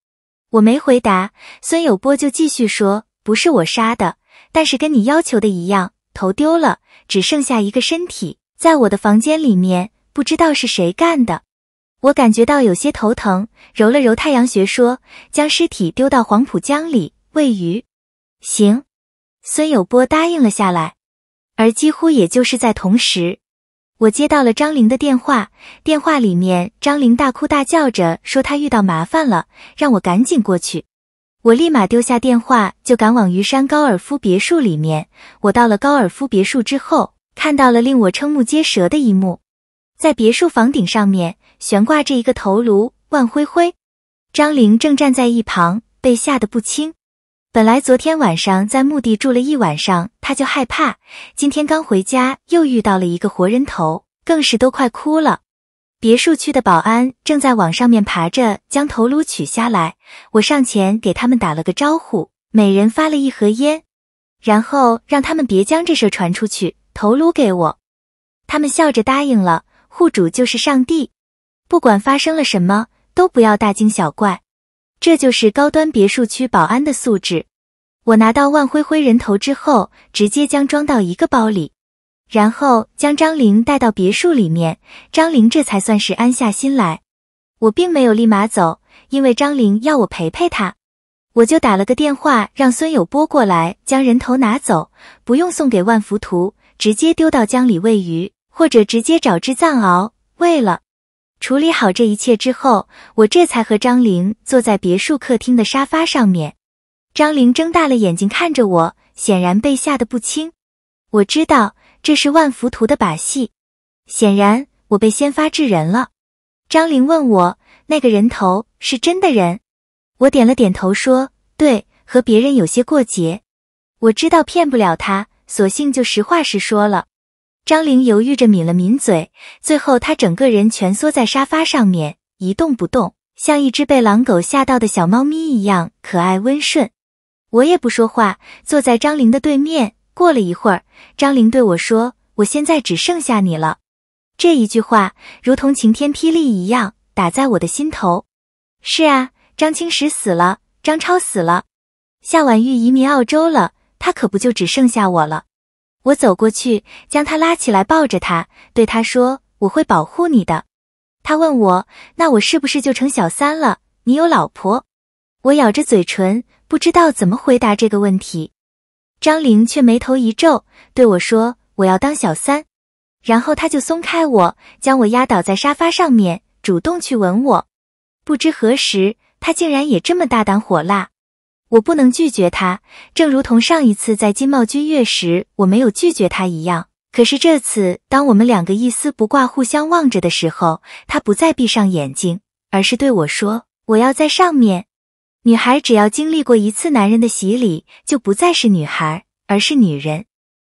我没回答，孙有波就继续说：“不是我杀的。”但是跟你要求的一样，头丢了，只剩下一个身体，在我的房间里面，不知道是谁干的。我感觉到有些头疼，揉了揉太阳穴，说：“将尸体丢到黄浦江里喂鱼。”行，孙有波答应了下来。而几乎也就是在同时，我接到了张玲的电话，电话里面张玲大哭大叫着说她遇到麻烦了，让我赶紧过去。我立马丢下电话就赶往虞山高尔夫别墅里面。我到了高尔夫别墅之后，看到了令我瞠目结舌的一幕，在别墅房顶上面悬挂着一个头颅，万灰灰。张玲正站在一旁，被吓得不轻。本来昨天晚上在墓地住了一晚上，他就害怕，今天刚回家又遇到了一个活人头，更是都快哭了。别墅区的保安正在往上面爬着，将头颅取下来。我上前给他们打了个招呼，每人发了一盒烟，然后让他们别将这事传出去。头颅给我，他们笑着答应了。户主就是上帝，不管发生了什么都不要大惊小怪。这就是高端别墅区保安的素质。我拿到万灰灰人头之后，直接将装到一个包里。然后将张玲带到别墅里面，张玲这才算是安下心来。我并没有立马走，因为张玲要我陪陪她，我就打了个电话让孙有波过来将人头拿走，不用送给万福图，直接丢到江里喂鱼，或者直接找只藏獒喂了。处理好这一切之后，我这才和张玲坐在别墅客厅的沙发上面。张玲睁大了眼睛看着我，显然被吓得不轻。我知道。这是万福图的把戏，显然我被先发制人了。张玲问我，那个人头是真的人？我点了点头，说：“对，和别人有些过节。”我知道骗不了他，索性就实话实说了。张玲犹豫着抿了抿嘴，最后她整个人蜷缩在沙发上面，一动不动，像一只被狼狗吓到的小猫咪一样可爱温顺。我也不说话，坐在张玲的对面。过了一会儿，张玲对我说：“我现在只剩下你了。”这一句话如同晴天霹雳一样打在我的心头。是啊，张青石死了，张超死了，夏婉玉移民澳洲了，他可不就只剩下我了？我走过去，将他拉起来，抱着他，对他说：“我会保护你的。”他问我：“那我是不是就成小三了？你有老婆？”我咬着嘴唇，不知道怎么回答这个问题。张玲却眉头一皱，对我说：“我要当小三。”然后他就松开我，将我压倒在沙发上面，主动去吻我。不知何时，他竟然也这么大胆火辣。我不能拒绝他，正如同上一次在金茂君悦时我没有拒绝他一样。可是这次，当我们两个一丝不挂互相望着的时候，他不再闭上眼睛，而是对我说：“我要在上面。”女孩只要经历过一次男人的洗礼，就不再是女孩，而是女人。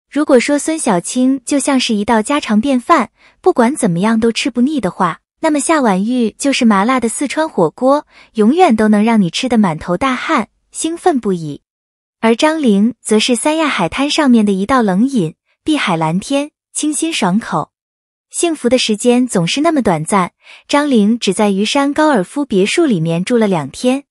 如果说孙小青就像是一道家常便饭，不管怎么样都吃不腻的话，那么夏婉玉就是麻辣的四川火锅，永远都能让你吃得满头大汗，兴奋不已。而张玲则是三亚海滩上面的一道冷饮，碧海蓝天，清新爽口。幸福的时间总是那么短暂，张玲只在虞山高尔夫别墅里面住了两天。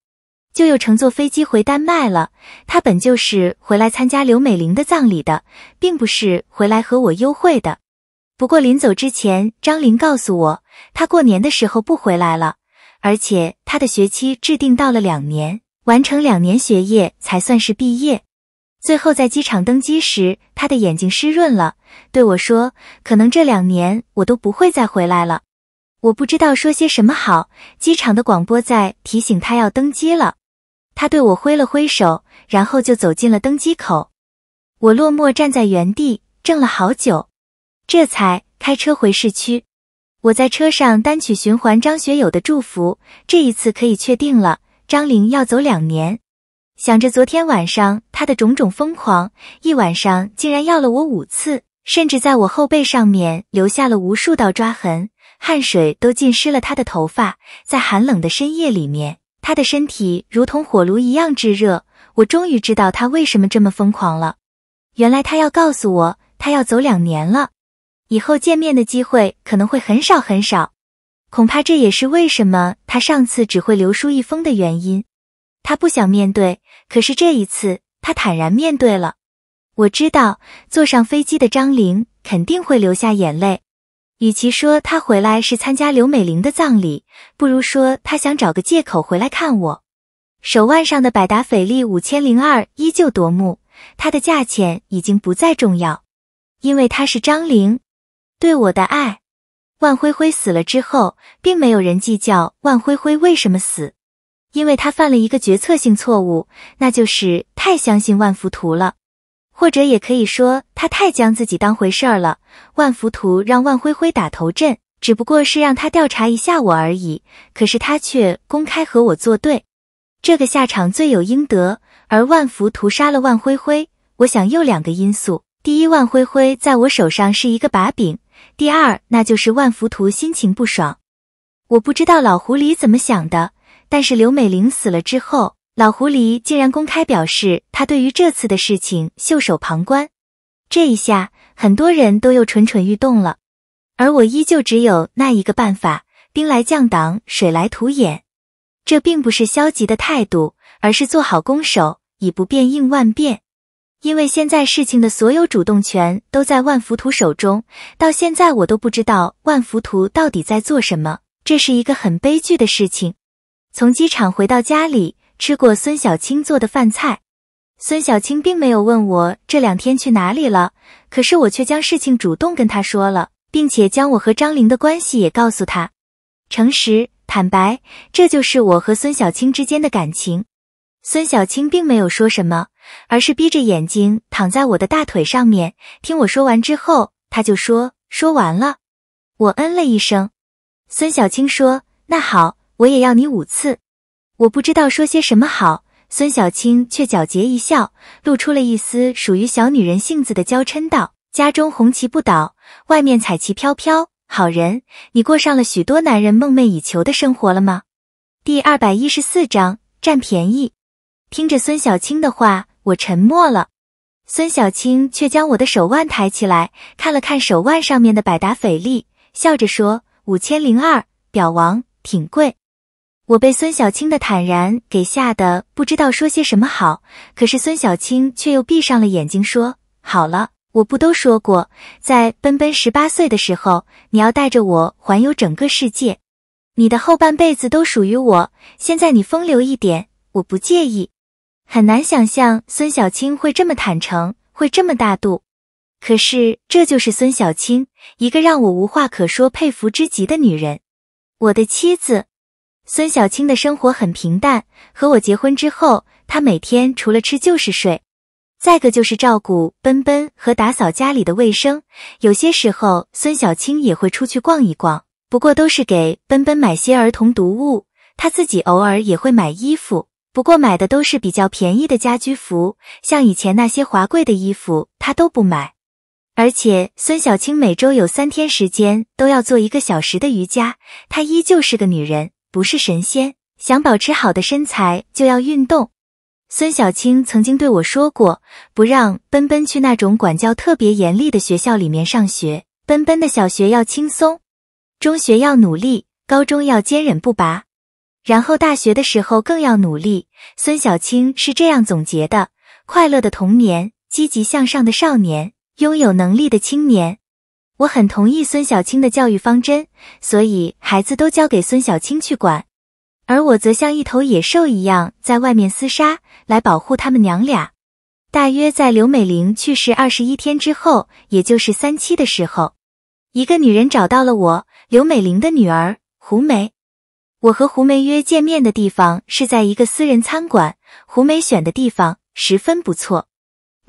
就又乘坐飞机回丹麦了。他本就是回来参加刘美玲的葬礼的，并不是回来和我幽会的。不过临走之前，张琳告诉我，他过年的时候不回来了，而且他的学期制定到了两年，完成两年学业才算是毕业。最后在机场登机时，他的眼睛湿润了，对我说：“可能这两年我都不会再回来了。”我不知道说些什么好。机场的广播在提醒他要登机了。他对我挥了挥手，然后就走进了登机口。我落寞站在原地，怔了好久，这才开车回市区。我在车上单曲循环张学友的《祝福》，这一次可以确定了，张玲要走两年。想着昨天晚上他的种种疯狂，一晚上竟然要了我五次，甚至在我后背上面留下了无数道抓痕，汗水都浸湿了他的头发，在寒冷的深夜里面。他的身体如同火炉一样炙热，我终于知道他为什么这么疯狂了。原来他要告诉我，他要走两年了，以后见面的机会可能会很少很少。恐怕这也是为什么他上次只会留书一封的原因。他不想面对，可是这一次他坦然面对了。我知道，坐上飞机的张玲肯定会流下眼泪。与其说他回来是参加刘美玲的葬礼，不如说他想找个借口回来看我。手腕上的百达翡丽五千零二依旧夺目，它的价钱已经不再重要，因为它是张玲对我的爱。万灰灰死了之后，并没有人计较万灰灰为什么死，因为他犯了一个决策性错误，那就是太相信万福图了。或者也可以说，他太将自己当回事儿了。万福图让万灰灰打头阵，只不过是让他调查一下我而已。可是他却公开和我作对，这个下场罪有应得。而万福图杀了万灰灰，我想又两个因素：第一，万灰灰在我手上是一个把柄；第二，那就是万福图心情不爽。我不知道老狐狸怎么想的，但是刘美玲死了之后。老狐狸竟然公开表示，他对于这次的事情袖手旁观。这一下，很多人都又蠢蠢欲动了。而我依旧只有那一个办法：兵来将挡，水来土掩。这并不是消极的态度，而是做好攻守，以不变应万变。因为现在事情的所有主动权都在万福图手中，到现在我都不知道万福图到底在做什么。这是一个很悲剧的事情。从机场回到家里。吃过孙小青做的饭菜，孙小青并没有问我这两天去哪里了，可是我却将事情主动跟他说了，并且将我和张玲的关系也告诉他。诚实坦白，这就是我和孙小青之间的感情。孙小青并没有说什么，而是闭着眼睛躺在我的大腿上面，听我说完之后，他就说说完了。我嗯了一声，孙小青说：“那好，我也要你五次。”我不知道说些什么好，孙小青却皎洁一笑，露出了一丝属于小女人性子的娇嗔道：“家中红旗不倒，外面彩旗飘飘，好人，你过上了许多男人梦寐以求的生活了吗？”第二百一十四章占便宜。听着孙小青的话，我沉默了。孙小青却将我的手腕抬起来，看了看手腕上面的百达翡丽，笑着说：“五千零二，表王，挺贵。”我被孙小青的坦然给吓得，不知道说些什么好。可是孙小青却又闭上了眼睛，说：“好了，我不都说过，在奔奔十八岁的时候，你要带着我环游整个世界，你的后半辈子都属于我。现在你风流一点，我不介意。”很难想象孙小青会这么坦诚，会这么大度。可是这就是孙小青，一个让我无话可说、佩服之极的女人，我的妻子。孙小青的生活很平淡。和我结婚之后，她每天除了吃就是睡，再个就是照顾奔奔和打扫家里的卫生。有些时候，孙小青也会出去逛一逛，不过都是给奔奔买些儿童读物。她自己偶尔也会买衣服，不过买的都是比较便宜的家居服，像以前那些华贵的衣服她都不买。而且，孙小青每周有三天时间都要做一个小时的瑜伽。她依旧是个女人。不是神仙，想保持好的身材就要运动。孙小青曾经对我说过，不让奔奔去那种管教特别严厉的学校里面上学。奔奔的小学要轻松，中学要努力，高中要坚忍不拔，然后大学的时候更要努力。孙小青是这样总结的：快乐的童年，积极向上的少年，拥有能力的青年。我很同意孙小青的教育方针，所以孩子都交给孙小青去管，而我则像一头野兽一样在外面厮杀，来保护他们娘俩。大约在刘美玲去世二十一天之后，也就是三七的时候，一个女人找到了我，刘美玲的女儿胡梅。我和胡梅约见面的地方是在一个私人餐馆，胡梅选的地方十分不错。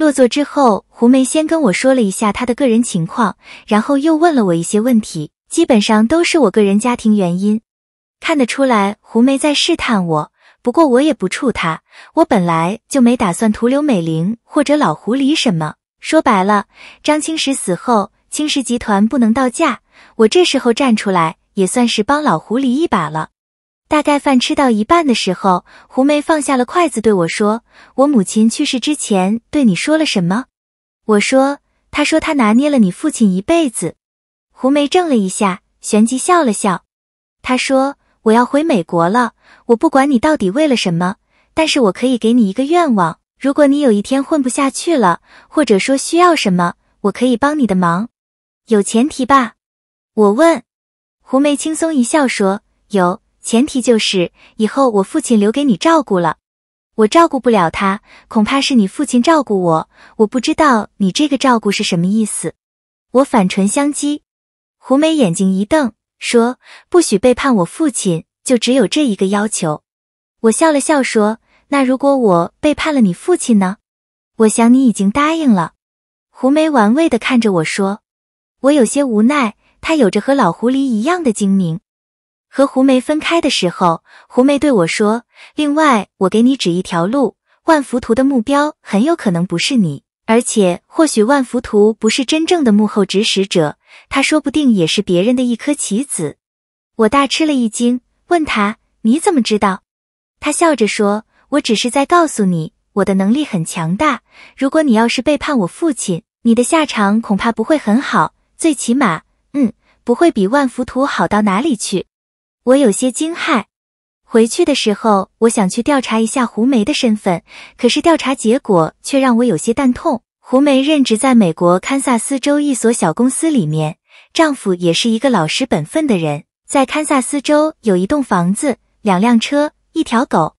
落座之后，胡梅先跟我说了一下她的个人情况，然后又问了我一些问题，基本上都是我个人家庭原因。看得出来，胡梅在试探我，不过我也不怵她。我本来就没打算徒刘美玲或者老狐狸什么。说白了，张青石死后，青石集团不能倒价，我这时候站出来，也算是帮老狐狸一把了。大概饭吃到一半的时候，胡梅放下了筷子对我说：“我母亲去世之前对你说了什么？”我说：“她说她拿捏了你父亲一辈子。”胡梅怔了一下，旋即笑了笑。她说：“我要回美国了。我不管你到底为了什么，但是我可以给你一个愿望。如果你有一天混不下去了，或者说需要什么，我可以帮你的忙，有前提吧？”我问。胡梅轻松一笑说：“有。”前提就是以后我父亲留给你照顾了，我照顾不了他，恐怕是你父亲照顾我。我不知道你这个照顾是什么意思，我反唇相讥。胡梅眼睛一瞪，说：“不许背叛我父亲，就只有这一个要求。”我笑了笑说：“那如果我背叛了你父亲呢？”我想你已经答应了。胡梅玩味的看着我说：“我有些无奈，她有着和老狐狸一样的精明。”和胡梅分开的时候，胡梅对我说：“另外，我给你指一条路。万福图的目标很有可能不是你，而且或许万福图不是真正的幕后指使者，他说不定也是别人的一颗棋子。”我大吃了一惊，问他：“你怎么知道？”他笑着说：“我只是在告诉你，我的能力很强大。如果你要是背叛我父亲，你的下场恐怕不会很好，最起码，嗯，不会比万福图好到哪里去。”我有些惊骇，回去的时候，我想去调查一下胡梅的身份，可是调查结果却让我有些蛋痛。胡梅任职在美国堪萨斯州一所小公司里面，丈夫也是一个老实本分的人，在堪萨斯州有一栋房子、两辆车、一条狗。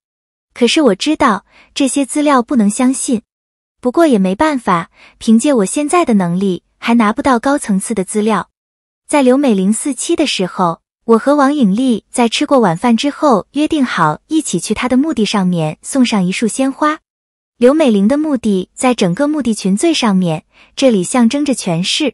可是我知道这些资料不能相信，不过也没办法，凭借我现在的能力还拿不到高层次的资料。在刘美玲四七的时候。我和王颖丽在吃过晚饭之后，约定好一起去她的墓地上面送上一束鲜花。刘美玲的墓地在整个墓地群最上面，这里象征着权势。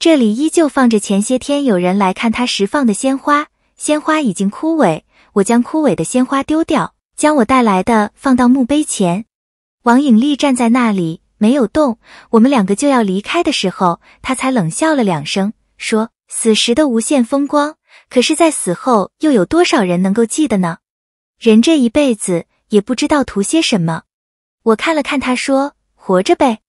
这里依旧放着前些天有人来看她时放的鲜花，鲜花已经枯萎。我将枯萎的鲜花丢掉，将我带来的放到墓碑前。王颖丽站在那里没有动。我们两个就要离开的时候，她才冷笑了两声，说：“死时的无限风光。”可是，在死后又有多少人能够记得呢？人这一辈子也不知道图些什么。我看了看他，说：“活着呗。”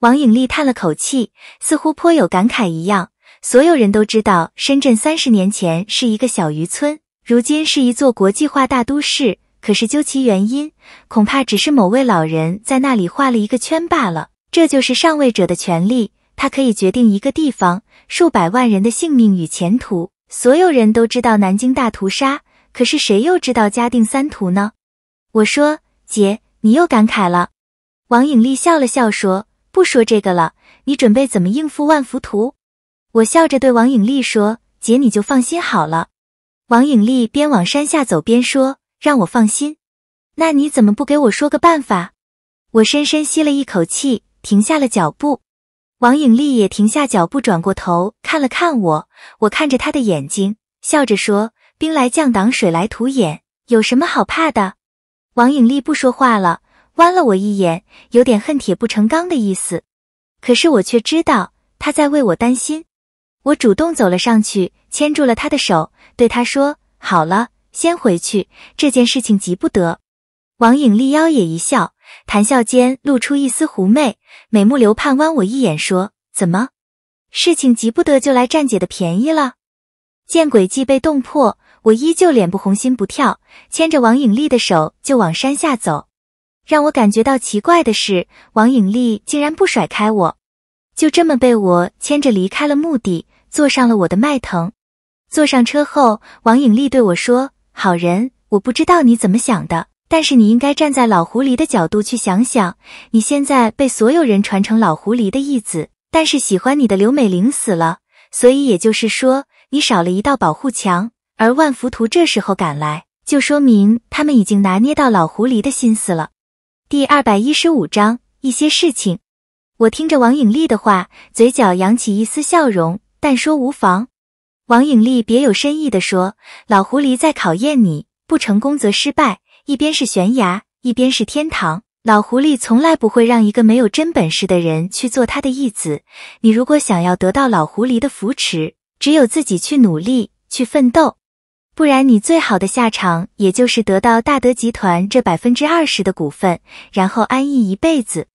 王颖丽叹了口气，似乎颇有感慨一样。所有人都知道，深圳三十年前是一个小渔村，如今是一座国际化大都市。可是，究其原因，恐怕只是某位老人在那里画了一个圈罢了。这就是上位者的权利，他可以决定一个地方数百万人的性命与前途。所有人都知道南京大屠杀，可是谁又知道嘉定三屠呢？我说：“姐，你又感慨了。”王影丽笑了笑说：“不说这个了，你准备怎么应付万福图？”我笑着对王影丽说：“姐，你就放心好了。”王影丽边往山下走边说：“让我放心，那你怎么不给我说个办法？”我深深吸了一口气，停下了脚步。王影丽也停下脚步，转过头看了看我，我看着他的眼睛，笑着说：“兵来将挡，水来土掩，有什么好怕的？”王影丽不说话了，弯了我一眼，有点恨铁不成钢的意思。可是我却知道他在为我担心。我主动走了上去，牵住了他的手，对他说：“好了，先回去，这件事情急不得。”王影丽妖冶一笑。谈笑间露出一丝狐媚，美目流盼，弯我一眼说：“怎么，事情急不得，就来占姐的便宜了？”见诡计被洞破，我依旧脸不红心不跳，牵着王影丽的手就往山下走。让我感觉到奇怪的是，王影丽竟然不甩开我，就这么被我牵着离开了墓地，坐上了我的迈腾。坐上车后，王影丽对我说：“好人，我不知道你怎么想的。”但是你应该站在老狐狸的角度去想想，你现在被所有人传成老狐狸的义子，但是喜欢你的刘美玲死了，所以也就是说你少了一道保护墙。而万福图这时候赶来，就说明他们已经拿捏到老狐狸的心思了。第二百一十五章一些事情，我听着王影丽的话，嘴角扬起一丝笑容。但说无妨，王影丽别有深意地说，老狐狸在考验你，不成功则失败。一边是悬崖，一边是天堂。老狐狸从来不会让一个没有真本事的人去做他的义子。你如果想要得到老狐狸的扶持，只有自己去努力，去奋斗。不然，你最好的下场也就是得到大德集团这百分之二十的股份，然后安逸一辈子。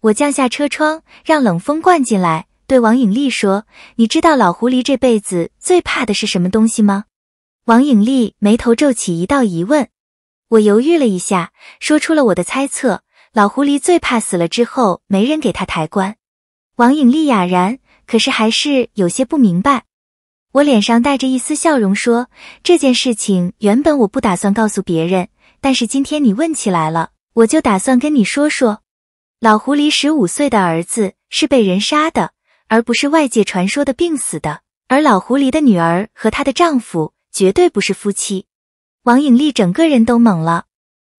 我降下车窗，让冷风灌进来，对王影丽说：“你知道老狐狸这辈子最怕的是什么东西吗？”王影丽眉头皱起一道疑问。我犹豫了一下，说出了我的猜测：老狐狸最怕死了之后没人给他抬棺。王颖丽哑然，可是还是有些不明白。我脸上带着一丝笑容说：这件事情原本我不打算告诉别人，但是今天你问起来了，我就打算跟你说说。老狐狸十五岁的儿子是被人杀的，而不是外界传说的病死的。而老狐狸的女儿和她的丈夫绝对不是夫妻。王颖丽整个人都懵了，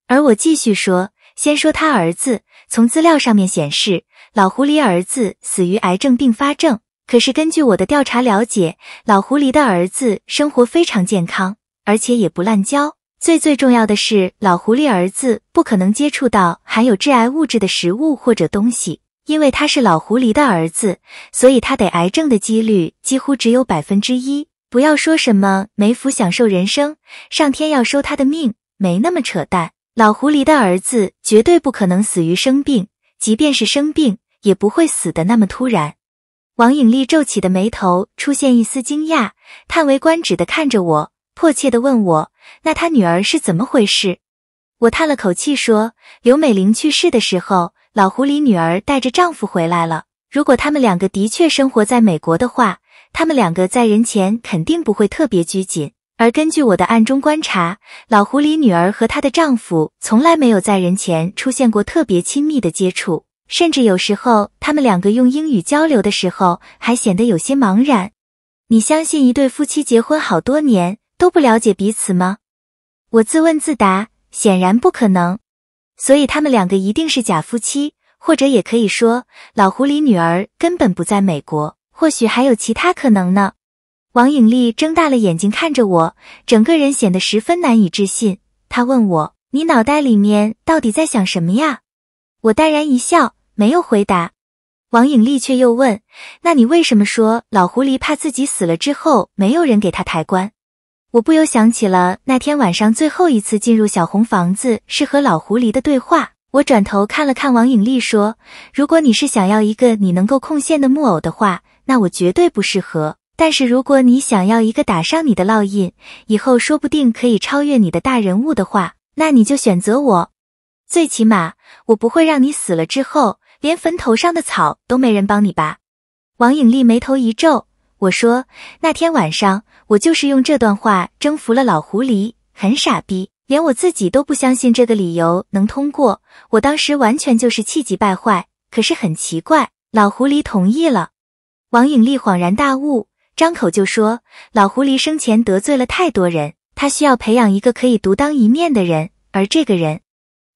而我继续说：先说他儿子，从资料上面显示，老狐狸儿子死于癌症并发症。可是根据我的调查了解，老狐狸的儿子生活非常健康，而且也不滥交。最最重要的是，老狐狸儿子不可能接触到含有致癌物质的食物或者东西，因为他是老狐狸的儿子，所以他得癌症的几率几乎只有百分之一。不要说什么梅福享受人生，上天要收他的命，没那么扯淡。老狐狸的儿子绝对不可能死于生病，即便是生病，也不会死的那么突然。王影丽皱起的眉头出现一丝惊讶，叹为观止的看着我，迫切的问我：“那他女儿是怎么回事？”我叹了口气说：“刘美玲去世的时候，老狐狸女儿带着丈夫回来了。如果他们两个的确生活在美国的话。”他们两个在人前肯定不会特别拘谨，而根据我的暗中观察，老狐狸女儿和她的丈夫从来没有在人前出现过特别亲密的接触，甚至有时候他们两个用英语交流的时候还显得有些茫然。你相信一对夫妻结婚好多年都不了解彼此吗？我自问自答，显然不可能，所以他们两个一定是假夫妻，或者也可以说老狐狸女儿根本不在美国。或许还有其他可能呢。王影丽睁大了眼睛看着我，整个人显得十分难以置信。她问我：“你脑袋里面到底在想什么呀？”我淡然一笑，没有回答。王影丽却又问：“那你为什么说老狐狸怕自己死了之后没有人给他抬棺？”我不由想起了那天晚上最后一次进入小红房子是和老狐狸的对话。我转头看了看王影丽，说：“如果你是想要一个你能够控线的木偶的话。”那我绝对不适合。但是如果你想要一个打上你的烙印，以后说不定可以超越你的大人物的话，那你就选择我。最起码我不会让你死了之后，连坟头上的草都没人帮你拔。王影丽眉头一皱，我说：“那天晚上我就是用这段话征服了老狐狸，很傻逼，连我自己都不相信这个理由能通过。我当时完全就是气急败坏，可是很奇怪，老狐狸同意了。”王影丽恍然大悟，张口就说：“老狐狸生前得罪了太多人，他需要培养一个可以独当一面的人，而这个人。”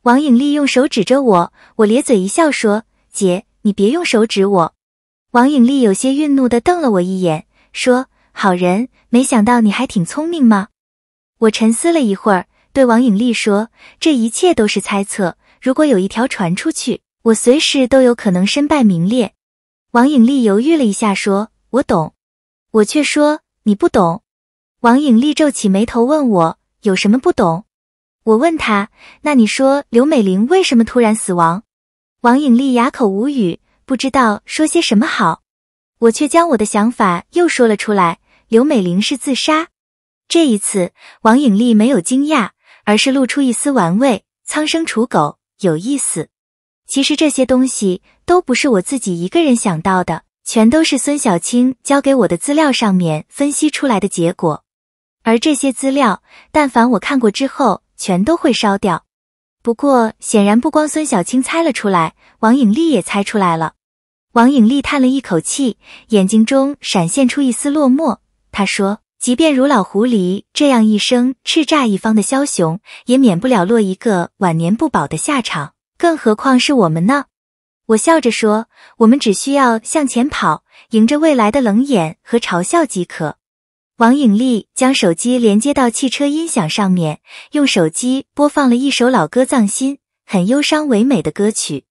王影丽用手指着我，我咧嘴一笑说：“姐，你别用手指我。”王影丽有些愠怒地瞪了我一眼，说：“好人，没想到你还挺聪明嘛。”我沉思了一会儿，对王影丽说：“这一切都是猜测，如果有一条传出去，我随时都有可能身败名裂。”王影丽犹豫了一下，说：“我懂。”我却说：“你不懂。”王影丽皱起眉头，问我：“有什么不懂？”我问他：“那你说刘美玲为什么突然死亡？”王影丽哑口无语，不知道说些什么好。我却将我的想法又说了出来：“刘美玲是自杀。”这一次，王影丽没有惊讶，而是露出一丝玩味：“苍生刍狗，有意思。”其实这些东西都不是我自己一个人想到的，全都是孙小青交给我的资料上面分析出来的结果。而这些资料，但凡我看过之后，全都会烧掉。不过，显然不光孙小青猜了出来，王影丽也猜出来了。王影丽叹了一口气，眼睛中闪现出一丝落寞。他说：“即便如老狐狸这样一生叱咤一方的枭雄，也免不了落一个晚年不保的下场。”更何况是我们呢？我笑着说：“我们只需要向前跑，迎着未来的冷眼和嘲笑即可。”王颖丽将手机连接到汽车音响上面，用手机播放了一首老歌《葬心》，很忧伤唯美的歌曲。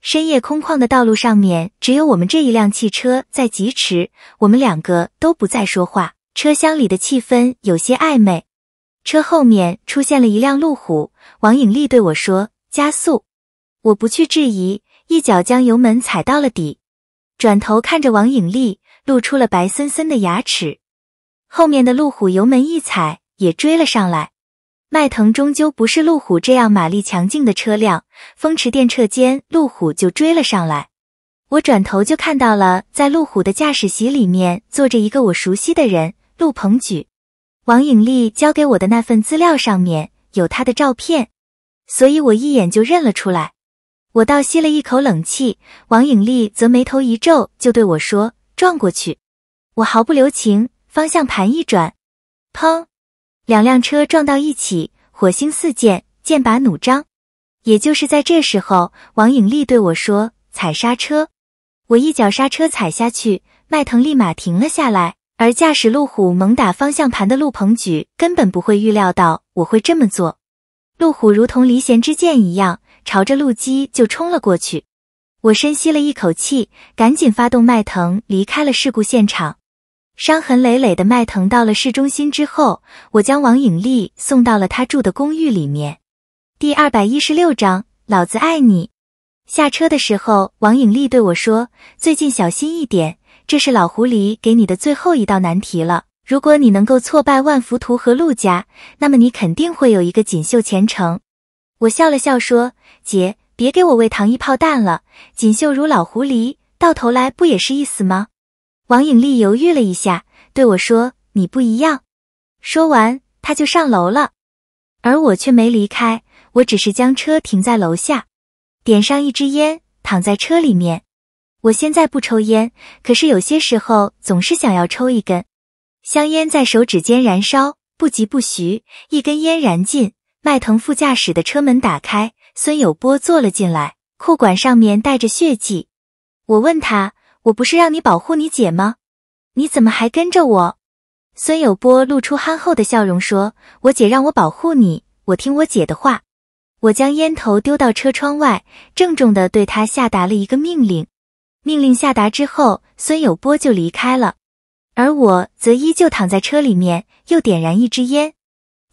深夜空旷的道路上面，只有我们这一辆汽车在疾驰。我们两个都不再说话，车厢里的气氛有些暧昧。车后面出现了一辆路虎，王颖丽对我说：“加速。”我不去质疑，一脚将油门踩到了底，转头看着王影丽，露出了白森森的牙齿。后面的路虎油门一踩，也追了上来。迈腾终究不是路虎这样马力强劲的车辆，风驰电掣间，路虎就追了上来。我转头就看到了，在路虎的驾驶席里面坐着一个我熟悉的人——陆鹏举。王影丽交给我的那份资料上面有他的照片，所以我一眼就认了出来。我倒吸了一口冷气，王影丽则眉头一皱，就对我说：“撞过去！”我毫不留情，方向盘一转，砰，两辆车撞到一起，火星四溅，剑拔弩张。也就是在这时候，王影丽对我说：“踩刹车！”我一脚刹车踩下去，迈腾立马停了下来。而驾驶路虎猛打方向盘的陆鹏举根本不会预料到我会这么做，路虎如同离弦之箭一样。朝着路基就冲了过去，我深吸了一口气，赶紧发动迈腾离开了事故现场。伤痕累累的迈腾到了市中心之后，我将王影丽送到了她住的公寓里面。第二百一十六章，老子爱你。下车的时候，王影丽对我说：“最近小心一点，这是老狐狸给你的最后一道难题了。如果你能够挫败万福图和陆家，那么你肯定会有一个锦绣前程。”我笑了笑，说：“姐，别给我喂糖衣炮弹了。锦绣如老狐狸，到头来不也是一死吗？”王影丽犹豫了一下，对我说：“你不一样。”说完，她就上楼了，而我却没离开。我只是将车停在楼下，点上一支烟，躺在车里面。我现在不抽烟，可是有些时候总是想要抽一根。香烟在手指间燃烧，不疾不徐，一根烟燃尽。迈腾副驾驶的车门打开，孙有波坐了进来，裤管上面带着血迹。我问他：“我不是让你保护你姐吗？你怎么还跟着我？”孙有波露出憨厚的笑容说：“我姐让我保护你，我听我姐的话。”我将烟头丢到车窗外，郑重地对他下达了一个命令。命令下达之后，孙有波就离开了，而我则依旧躺在车里面，又点燃一支烟。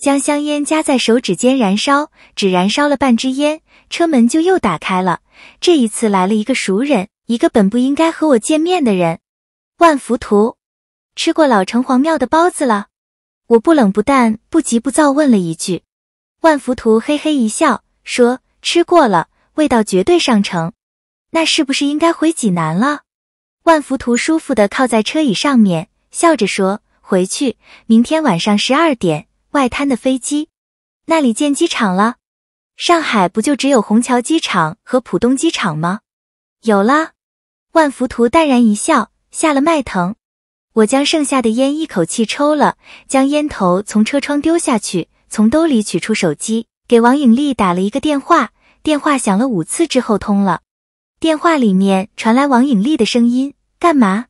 将香烟夹在手指间燃烧，只燃烧了半支烟，车门就又打开了。这一次来了一个熟人，一个本不应该和我见面的人。万福图，吃过老城隍庙的包子了？我不冷不淡不急不躁问了一句。万福图嘿嘿一笑，说：“吃过了，味道绝对上乘。”那是不是应该回济南了？万福图舒服的靠在车椅上面，笑着说：“回去，明天晚上十二点。”外滩的飞机，那里建机场了？上海不就只有虹桥机场和浦东机场吗？有了。万福图淡然一笑，下了迈腾。我将剩下的烟一口气抽了，将烟头从车窗丢下去，从兜里取出手机，给王影丽打了一个电话。电话响了五次之后通了。电话里面传来王影丽的声音：“干嘛？”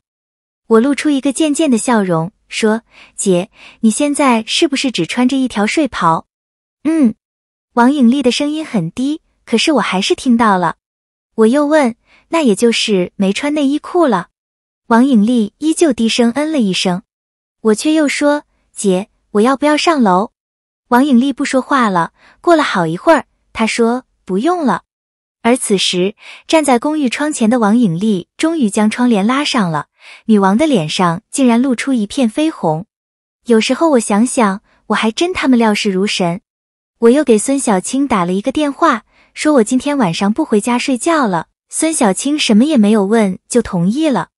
我露出一个贱贱的笑容。说：“姐，你现在是不是只穿着一条睡袍？”嗯，王颖丽的声音很低，可是我还是听到了。我又问：“那也就是没穿内衣裤了？”王颖丽依旧低声嗯了一声。我却又说：“姐，我要不要上楼？”王颖丽不说话了。过了好一会儿，她说：“不用了。”而此时，站在公寓窗前的王颖丽终于将窗帘拉上了。女王的脸上竟然露出一片绯红。有时候我想想，我还真他妈料事如神。我又给孙小青打了一个电话，说我今天晚上不回家睡觉了。孙小青什么也没有问，就同意了。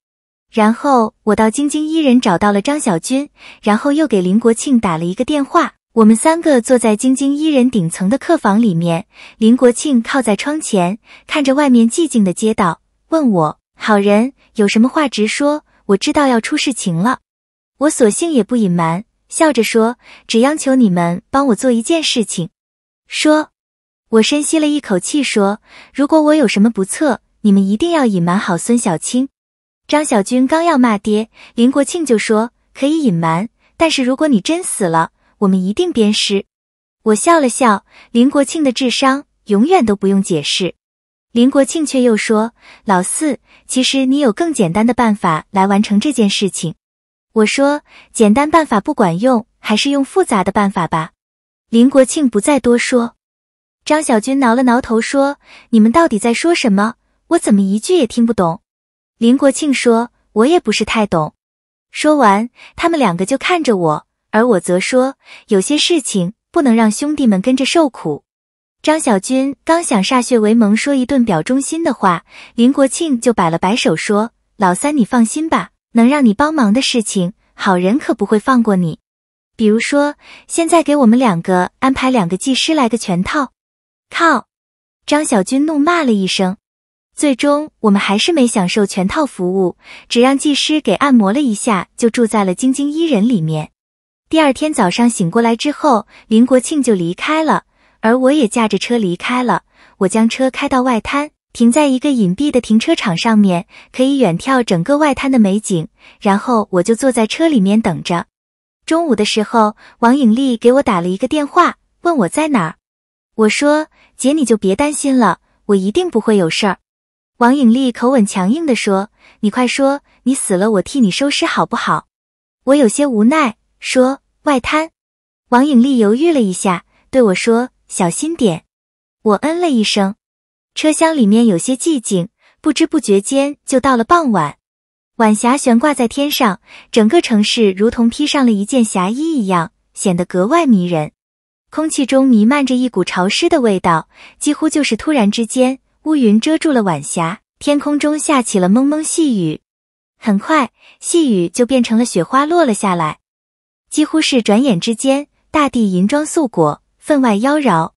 然后我到晶晶伊人找到了张小军，然后又给林国庆打了一个电话。我们三个坐在晶晶伊人顶层的客房里面，林国庆靠在窗前，看着外面寂静的街道，问我。好人有什么话直说，我知道要出事情了，我索性也不隐瞒，笑着说，只央求你们帮我做一件事情。说，我深吸了一口气说，如果我有什么不测，你们一定要隐瞒好。孙小青、张小军刚要骂爹，林国庆就说可以隐瞒，但是如果你真死了，我们一定鞭尸。我笑了笑，林国庆的智商永远都不用解释。林国庆却又说：“老四，其实你有更简单的办法来完成这件事情。”我说：“简单办法不管用，还是用复杂的办法吧。”林国庆不再多说。张小军挠了挠头说：“你们到底在说什么？我怎么一句也听不懂？”林国庆说：“我也不是太懂。”说完，他们两个就看着我，而我则说：“有些事情不能让兄弟们跟着受苦。”张小军刚想歃血为盟，说一顿表忠心的话，林国庆就摆了摆手，说：“老三，你放心吧，能让你帮忙的事情，好人可不会放过你。比如说，现在给我们两个安排两个技师来个全套。”靠！张小军怒骂了一声。最终，我们还是没享受全套服务，只让技师给按摩了一下，就住在了晶晶伊人里面。第二天早上醒过来之后，林国庆就离开了。而我也驾着车离开了。我将车开到外滩，停在一个隐蔽的停车场上面，可以远眺整个外滩的美景。然后我就坐在车里面等着。中午的时候，王影丽给我打了一个电话，问我在哪儿。我说：“姐，你就别担心了，我一定不会有事儿。”王影丽口吻强硬地说：“你快说，你死了，我替你收尸好不好？”我有些无奈，说：“外滩。”王影丽犹豫了一下，对我说。小心点，我嗯了一声。车厢里面有些寂静，不知不觉间就到了傍晚。晚霞悬挂在天上，整个城市如同披上了一件霞衣一样，显得格外迷人。空气中弥漫着一股潮湿的味道，几乎就是突然之间，乌云遮住了晚霞，天空中下起了蒙蒙细雨。很快，细雨就变成了雪花落了下来，几乎是转眼之间，大地银装素裹。分外妖娆。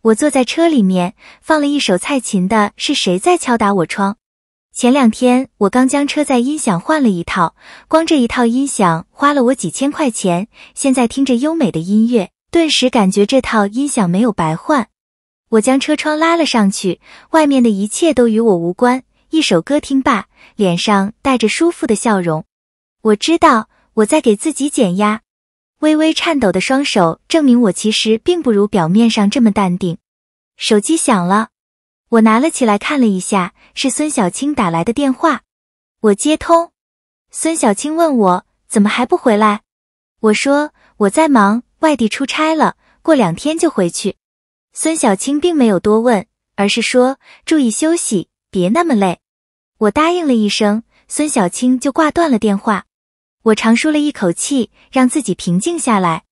我坐在车里面，放了一首蔡琴的《是谁在敲打我窗》。前两天我刚将车载音响换了一套，光这一套音响花了我几千块钱。现在听着优美的音乐，顿时感觉这套音响没有白换。我将车窗拉了上去，外面的一切都与我无关。一首歌听罢，脸上带着舒服的笑容。我知道我在给自己减压。微微颤抖的双手证明我其实并不如表面上这么淡定。手机响了，我拿了起来看了一下，是孙小青打来的电话。我接通，孙小青问我怎么还不回来，我说我在忙，外地出差了，过两天就回去。孙小青并没有多问，而是说注意休息，别那么累。我答应了一声，孙小青就挂断了电话。我长舒了一口气，让自己平静下来。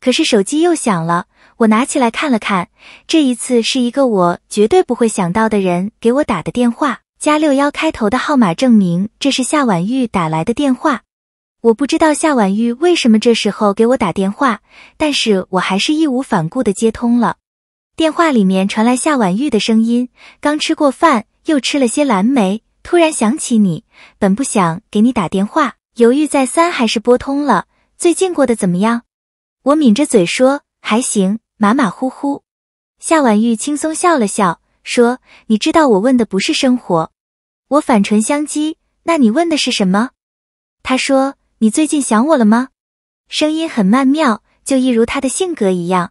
可是手机又响了，我拿起来看了看，这一次是一个我绝对不会想到的人给我打的电话，加六幺开头的号码，证明这是夏婉玉打来的电话。我不知道夏婉玉为什么这时候给我打电话，但是我还是义无反顾的接通了。电话里面传来夏婉玉的声音：“刚吃过饭，又吃了些蓝莓，突然想起你，本不想给你打电话。”犹豫再三，还是拨通了。最近过得怎么样？我抿着嘴说，还行，马马虎虎。夏婉玉轻松笑了笑，说：“你知道我问的不是生活。”我反唇相讥：“那你问的是什么？”她说：“你最近想我了吗？”声音很曼妙，就一如她的性格一样。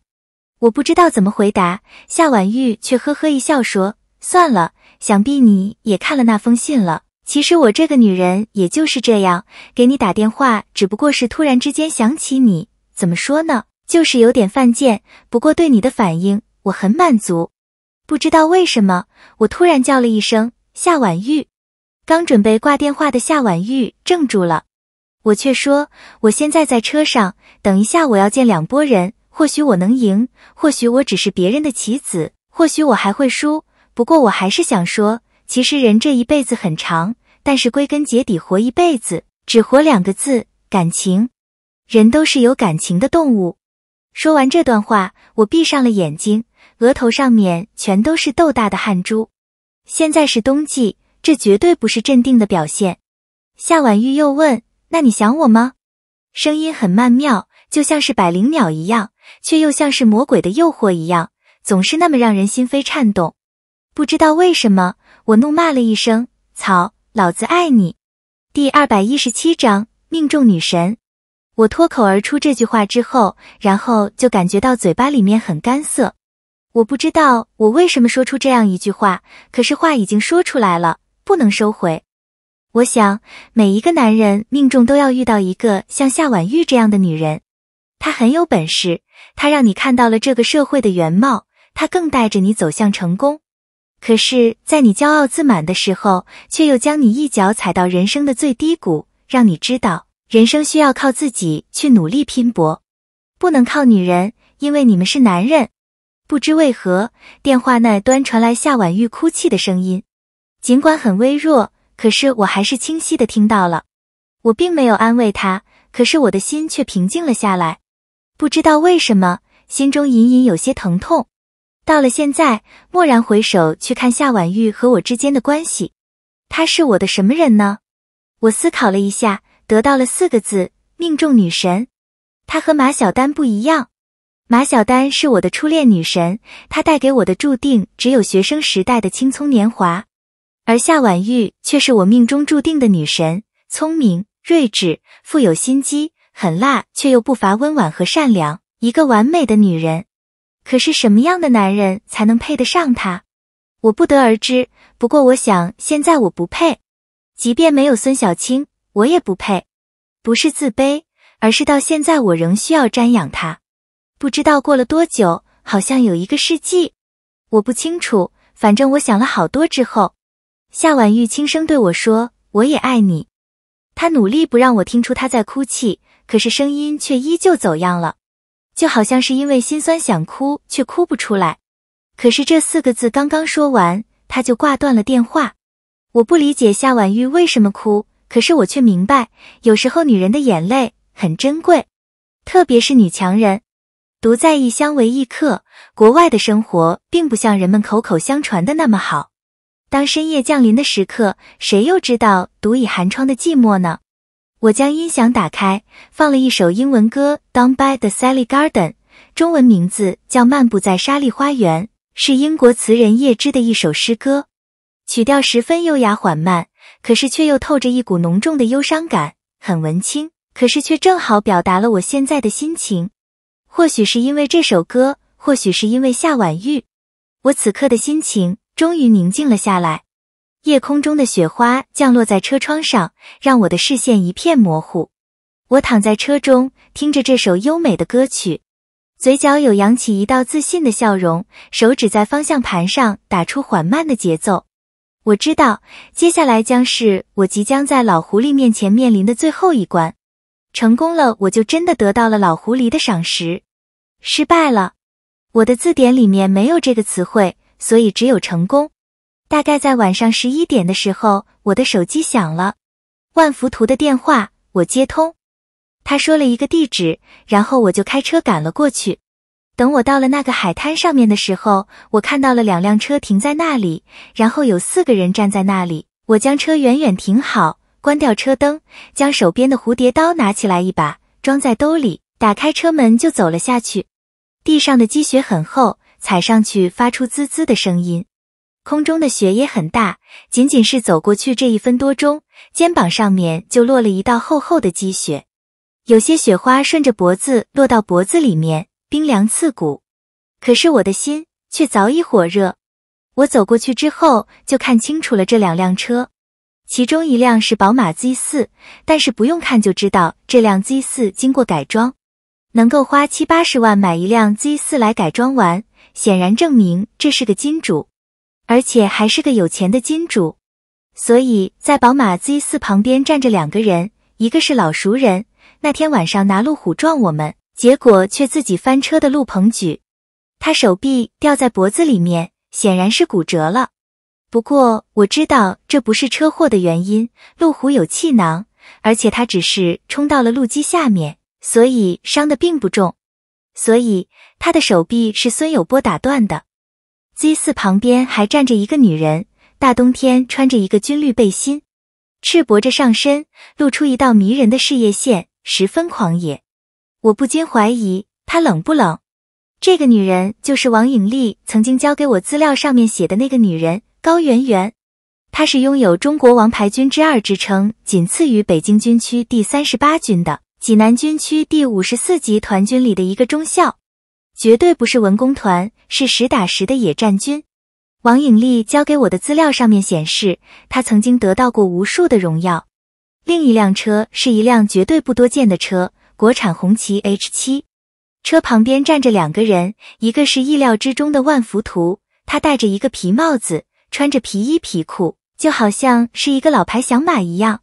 我不知道怎么回答，夏婉玉却呵呵一笑说：“算了，想必你也看了那封信了。”其实我这个女人也就是这样，给你打电话只不过是突然之间想起你，怎么说呢，就是有点犯贱。不过对你的反应我很满足。不知道为什么，我突然叫了一声夏婉玉，刚准备挂电话的夏婉玉怔住了。我却说，我现在在车上，等一下我要见两拨人，或许我能赢，或许我只是别人的棋子，或许我还会输。不过我还是想说。其实人这一辈子很长，但是归根结底，活一辈子只活两个字——感情。人都是有感情的动物。说完这段话，我闭上了眼睛，额头上面全都是豆大的汗珠。现在是冬季，这绝对不是镇定的表现。夏婉玉又问：“那你想我吗？”声音很曼妙，就像是百灵鸟一样，却又像是魔鬼的诱惑一样，总是那么让人心扉颤动。不知道为什么。我怒骂了一声：“草，老子爱你！”第二百一十七章，命中女神。我脱口而出这句话之后，然后就感觉到嘴巴里面很干涩。我不知道我为什么说出这样一句话，可是话已经说出来了，不能收回。我想，每一个男人命中都要遇到一个像夏婉玉这样的女人，她很有本事，她让你看到了这个社会的原貌，她更带着你走向成功。可是，在你骄傲自满的时候，却又将你一脚踩到人生的最低谷，让你知道人生需要靠自己去努力拼搏，不能靠女人，因为你们是男人。不知为何，电话那端传来夏婉玉哭泣的声音，尽管很微弱，可是我还是清晰的听到了。我并没有安慰她，可是我的心却平静了下来。不知道为什么，心中隐隐有些疼痛。到了现在，蓦然回首去看夏婉玉和我之间的关系，她是我的什么人呢？我思考了一下，得到了四个字：命中女神。她和马小丹不一样，马小丹是我的初恋女神，她带给我的注定只有学生时代的青葱年华，而夏婉玉却是我命中注定的女神。聪明、睿智、富有心机、狠辣，却又不乏温婉和善良，一个完美的女人。可是什么样的男人才能配得上他，我不得而知。不过我想，现在我不配，即便没有孙小青，我也不配。不是自卑，而是到现在我仍需要瞻仰他。不知道过了多久，好像有一个世纪，我不清楚。反正我想了好多之后，夏婉玉轻声对我说：“我也爱你。”她努力不让我听出她在哭泣，可是声音却依旧走样了。就好像是因为心酸想哭却哭不出来，可是这四个字刚刚说完，他就挂断了电话。我不理解夏婉玉为什么哭，可是我却明白，有时候女人的眼泪很珍贵，特别是女强人。独在异乡为异客，国外的生活并不像人们口口相传的那么好。当深夜降临的时刻，谁又知道独倚寒窗的寂寞呢？我将音响打开，放了一首英文歌《Down by the Sally Garden》，中文名字叫《漫步在沙莉花园》，是英国词人叶芝的一首诗歌。曲调十分优雅缓慢，可是却又透着一股浓重的忧伤感，很文青，可是却正好表达了我现在的心情。或许是因为这首歌，或许是因为夏婉玉，我此刻的心情终于宁静了下来。夜空中的雪花降落在车窗上，让我的视线一片模糊。我躺在车中，听着这首优美的歌曲，嘴角有扬起一道自信的笑容，手指在方向盘上打出缓慢的节奏。我知道，接下来将是我即将在老狐狸面前面临的最后一关。成功了，我就真的得到了老狐狸的赏识；失败了，我的字典里面没有这个词汇，所以只有成功。大概在晚上十一点的时候，我的手机响了，万福图的电话，我接通，他说了一个地址，然后我就开车赶了过去。等我到了那个海滩上面的时候，我看到了两辆车停在那里，然后有四个人站在那里。我将车远远停好，关掉车灯，将手边的蝴蝶刀拿起来一把装在兜里，打开车门就走了下去。地上的积雪很厚，踩上去发出滋滋的声音。空中的雪也很大，仅仅是走过去这一分多钟，肩膀上面就落了一道厚厚的积雪，有些雪花顺着脖子落到脖子里面，冰凉刺骨。可是我的心却早已火热。我走过去之后，就看清楚了这两辆车，其中一辆是宝马 Z 四，但是不用看就知道这辆 Z 四经过改装，能够花七八十万买一辆 Z 四来改装完，显然证明这是个金主。而且还是个有钱的金主，所以在宝马 Z 四旁边站着两个人，一个是老熟人，那天晚上拿路虎撞我们，结果却自己翻车的陆鹏举，他手臂掉在脖子里面，显然是骨折了。不过我知道这不是车祸的原因，路虎有气囊，而且他只是冲到了路基下面，所以伤的并不重。所以他的手臂是孙有波打断的。Z 四旁边还站着一个女人，大冬天穿着一个军绿背心，赤膊着上身，露出一道迷人的事业线，十分狂野。我不禁怀疑她冷不冷。这个女人就是王颖丽曾经交给我资料上面写的那个女人高圆圆，她是拥有中国王牌军之二之称，仅次于北京军区第三十八军的济南军区第五十四集团军里的一个中校。绝对不是文工团，是实打实的野战军。王影丽交给我的资料上面显示，他曾经得到过无数的荣耀。另一辆车是一辆绝对不多见的车，国产红旗 H 七。车旁边站着两个人，一个是意料之中的万福图，他戴着一个皮帽子，穿着皮衣皮裤，就好像是一个老牌响马一样。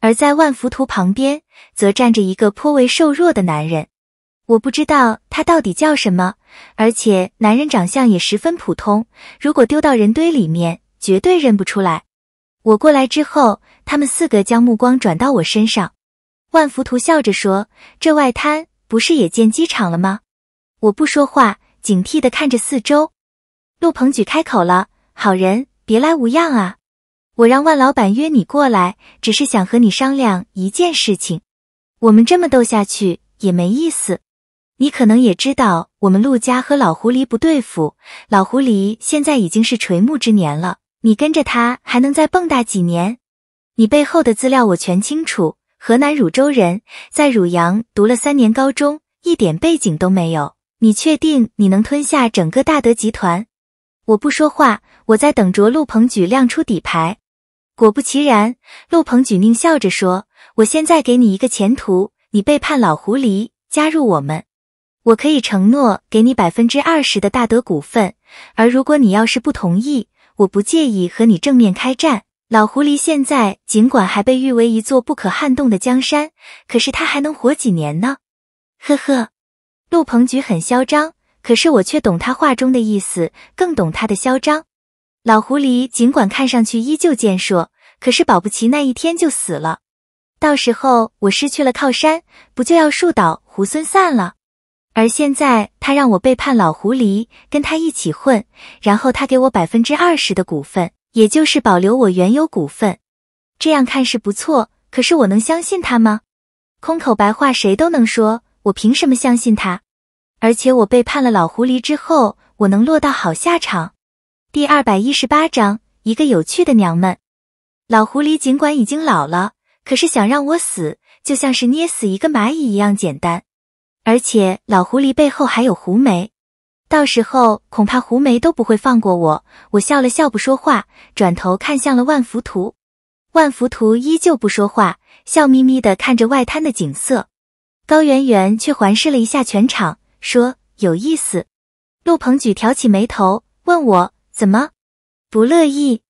而在万福图旁边，则站着一个颇为瘦弱的男人。我不知道他到底叫什么，而且男人长相也十分普通，如果丢到人堆里面，绝对认不出来。我过来之后，他们四个将目光转到我身上。万福图笑着说：“这外滩不是也建机场了吗？”我不说话，警惕的看着四周。陆鹏举开口了：“好人，别来无恙啊！我让万老板约你过来，只是想和你商量一件事情。我们这么斗下去也没意思。”你可能也知道，我们陆家和老狐狸不对付。老狐狸现在已经是垂暮之年了，你跟着他还能再蹦跶几年？你背后的资料我全清楚。河南汝州人，在汝阳读了三年高中，一点背景都没有。你确定你能吞下整个大德集团？我不说话，我在等着陆鹏举亮出底牌。果不其然，陆鹏举狞笑着说：“我现在给你一个前途，你背叛老狐狸，加入我们。”我可以承诺给你百分之二十的大德股份，而如果你要是不同意，我不介意和你正面开战。老狐狸现在尽管还被誉为一座不可撼动的江山，可是他还能活几年呢？呵呵，陆鹏举很嚣张，可是我却懂他话中的意思，更懂他的嚣张。老狐狸尽管看上去依旧健硕，可是保不齐那一天就死了，到时候我失去了靠山，不就要树倒猢狲散了？而现在他让我背叛老狐狸，跟他一起混，然后他给我百分之二十的股份，也就是保留我原有股份。这样看是不错，可是我能相信他吗？空口白话谁都能说，我凭什么相信他？而且我背叛了老狐狸之后，我能落到好下场？第二百一十八章，一个有趣的娘们。老狐狸尽管已经老了，可是想让我死，就像是捏死一个蚂蚁一样简单。而且老狐狸背后还有狐梅，到时候恐怕狐梅都不会放过我。我笑了笑，不说话，转头看向了万福图。万福图依旧不说话，笑眯眯地看着外滩的景色。高圆圆却环视了一下全场，说：“有意思。”陆鹏举挑起眉头，问我怎么不乐意。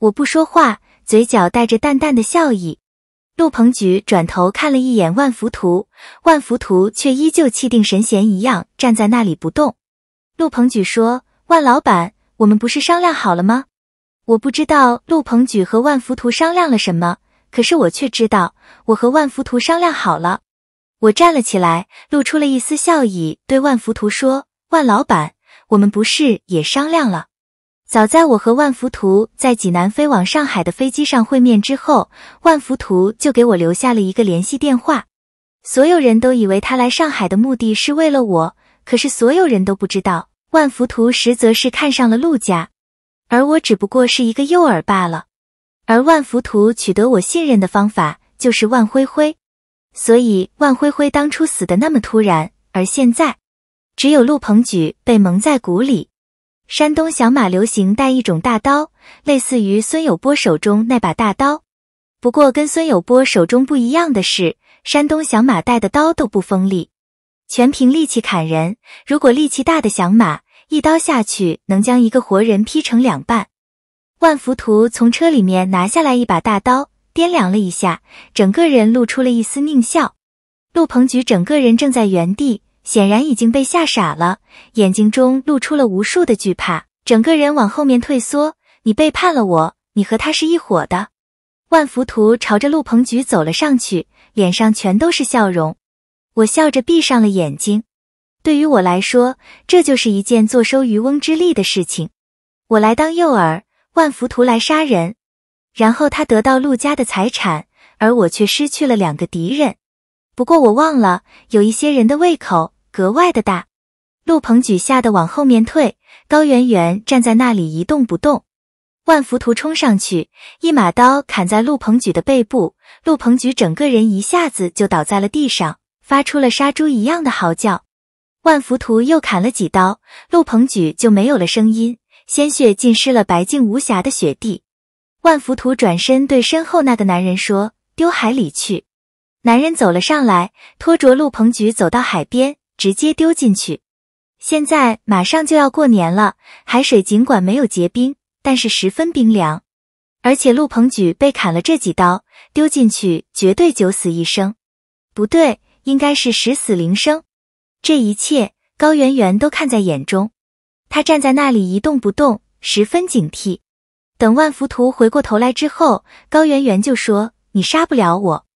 我不说话，嘴角带着淡淡的笑意。陆鹏举转头看了一眼万福图，万福图却依旧气定神闲一样站在那里不动。陆鹏举说：“万老板，我们不是商量好了吗？”我不知道陆鹏举和万福图商量了什么，可是我却知道我和万福图商量好了。我站了起来，露出了一丝笑意，对万福图说：“万老板，我们不是也商量了？”早在我和万福图在济南飞往上海的飞机上会面之后，万福图就给我留下了一个联系电话。所有人都以为他来上海的目的是为了我，可是所有人都不知道，万福图实则是看上了陆家，而我只不过是一个诱饵罢了。而万福图取得我信任的方法就是万灰灰，所以万灰灰当初死的那么突然，而现在，只有陆鹏举被蒙在鼓里。山东响马流行带一种大刀，类似于孙有波手中那把大刀，不过跟孙有波手中不一样的是，山东响马带的刀都不锋利，全凭力气砍人。如果力气大的响马，一刀下去能将一个活人劈成两半。万福图从车里面拿下来一把大刀，掂量了一下，整个人露出了一丝狞笑。陆鹏举整个人正在原地。显然已经被吓傻了，眼睛中露出了无数的惧怕，整个人往后面退缩。你背叛了我，你和他是一伙的。万福图朝着陆鹏举走了上去，脸上全都是笑容。我笑着闭上了眼睛。对于我来说，这就是一件坐收渔翁之利的事情。我来当诱饵，万福图来杀人，然后他得到陆家的财产，而我却失去了两个敌人。不过我忘了，有一些人的胃口。格外的大，陆鹏举吓得往后面退，高圆圆站在那里一动不动。万福图冲上去，一马刀砍在陆鹏举的背部，陆鹏举整个人一下子就倒在了地上，发出了杀猪一样的嚎叫。万福图又砍了几刀，陆鹏举就没有了声音，鲜血浸湿了白净无瑕的雪地。万福图转身对身后那个男人说：“丢海里去。”男人走了上来，拖着陆鹏举走到海边。直接丢进去。现在马上就要过年了，海水尽管没有结冰，但是十分冰凉。而且陆鹏举被砍了这几刀，丢进去绝对九死一生。不对，应该是十死零生。这一切高圆圆都看在眼中，她站在那里一动不动，十分警惕。等万福图回过头来之后，高圆圆就说：“你杀不了我。”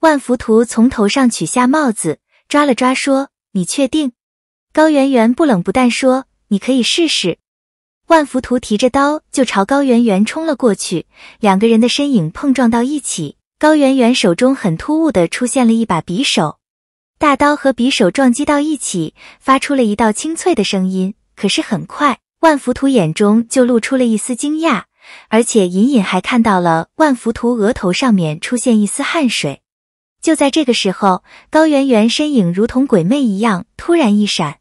万福图从头上取下帽子，抓了抓说。你确定？高圆圆不冷不淡说：“你可以试试。”万福图提着刀就朝高圆圆冲了过去，两个人的身影碰撞到一起。高圆圆手中很突兀的出现了一把匕首，大刀和匕首撞击到一起，发出了一道清脆的声音。可是很快，万福图眼中就露出了一丝惊讶，而且隐隐还看到了万福图额头上面出现一丝汗水。就在这个时候，高圆圆身影如同鬼魅一样，突然一闪，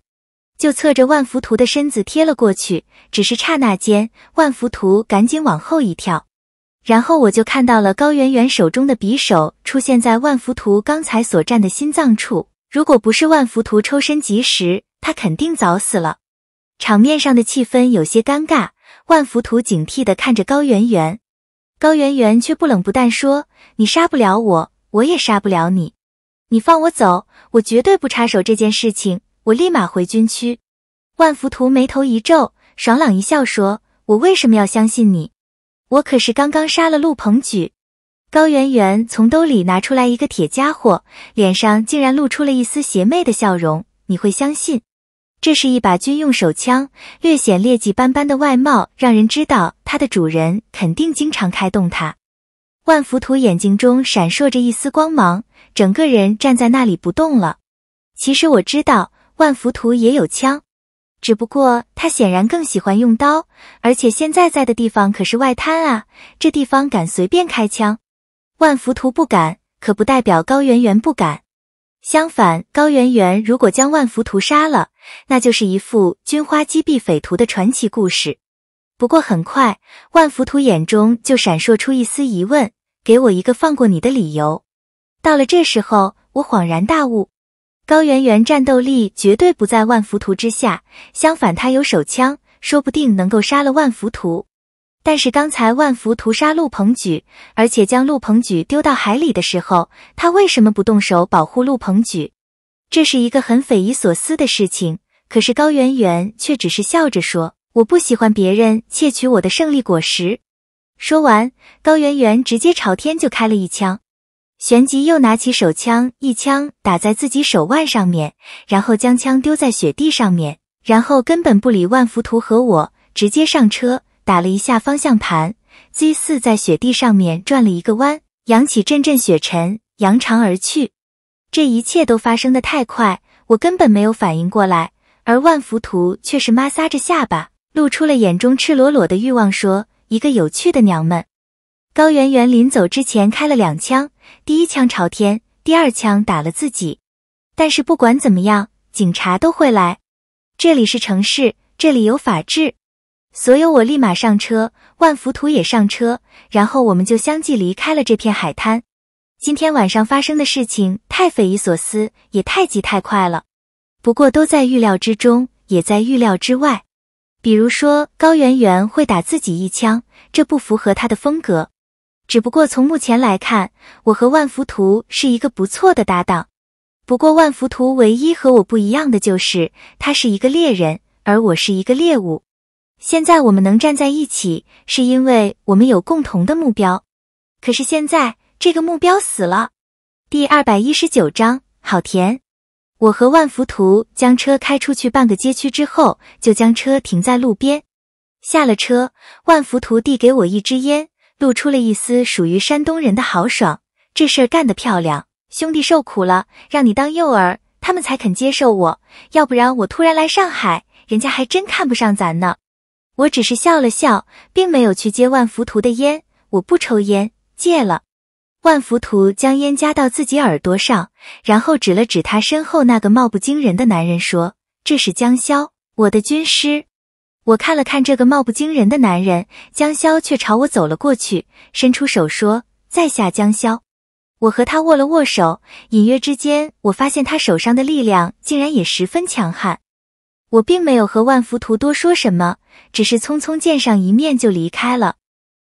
就侧着万福图的身子贴了过去。只是刹那间，万福图赶紧往后一跳，然后我就看到了高圆圆手中的匕首出现在万福图刚才所站的心脏处。如果不是万福图抽身及时，他肯定早死了。场面上的气氛有些尴尬，万福图警惕地看着高圆圆，高圆圆却不冷不淡说：“你杀不了我。”我也杀不了你，你放我走，我绝对不插手这件事情，我立马回军区。万福图眉头一皱，爽朗一笑，说：“我为什么要相信你？我可是刚刚杀了陆鹏举。”高圆圆从兜里拿出来一个铁家伙，脸上竟然露出了一丝邪魅的笑容。你会相信？这是一把军用手枪，略显劣迹斑斑的外貌，让人知道它的主人肯定经常开动它。万福图眼睛中闪烁着一丝光芒，整个人站在那里不动了。其实我知道万福图也有枪，只不过他显然更喜欢用刀。而且现在在的地方可是外滩啊，这地方敢随便开枪，万福图不敢，可不代表高圆圆不敢。相反，高圆圆如果将万福图杀了，那就是一副军花击毙匪徒的传奇故事。不过很快，万福图眼中就闪烁出一丝疑问：“给我一个放过你的理由。”到了这时候，我恍然大悟：高圆圆战斗力绝对不在万福图之下，相反，他有手枪，说不定能够杀了万福图。但是刚才万福图杀陆鹏举，而且将陆鹏举丢到海里的时候，他为什么不动手保护陆鹏举？这是一个很匪夷所思的事情。可是高圆圆却只是笑着说。我不喜欢别人窃取我的胜利果实。说完，高圆圆直接朝天就开了一枪，旋即又拿起手枪一枪打在自己手腕上面，然后将枪丢在雪地上面，然后根本不理万福图和我，直接上车，打了一下方向盘，Z 四在雪地上面转了一个弯，扬起阵阵雪尘，扬长而去。这一切都发生的太快，我根本没有反应过来，而万福图却是抹挲着下巴。露出了眼中赤裸裸的欲望，说：“一个有趣的娘们。”高圆圆临走之前开了两枪，第一枪朝天，第二枪打了自己。但是不管怎么样，警察都会来。这里是城市，这里有法治。所有我立马上车，万福图也上车，然后我们就相继离开了这片海滩。今天晚上发生的事情太匪夷所思，也太急太快了。不过都在预料之中，也在预料之外。比如说高圆圆会打自己一枪，这不符合她的风格。只不过从目前来看，我和万福图是一个不错的搭档。不过万福图唯一和我不一样的就是，他是一个猎人，而我是一个猎物。现在我们能站在一起，是因为我们有共同的目标。可是现在这个目标死了。第二百一十九章，好甜。我和万福图将车开出去半个街区之后，就将车停在路边，下了车。万福图递给我一支烟，露出了一丝属于山东人的豪爽。这事儿干得漂亮，兄弟受苦了，让你当诱饵，他们才肯接受我。要不然我突然来上海，人家还真看不上咱呢。我只是笑了笑，并没有去接万福图的烟。我不抽烟，戒了。万福图将烟夹到自己耳朵上，然后指了指他身后那个貌不惊人的男人，说：“这是江萧，我的军师。”我看了看这个貌不惊人的男人，江萧却朝我走了过去，伸出手说：“在下江萧。”我和他握了握手，隐约之间，我发现他手上的力量竟然也十分强悍。我并没有和万福图多说什么，只是匆匆见上一面就离开了。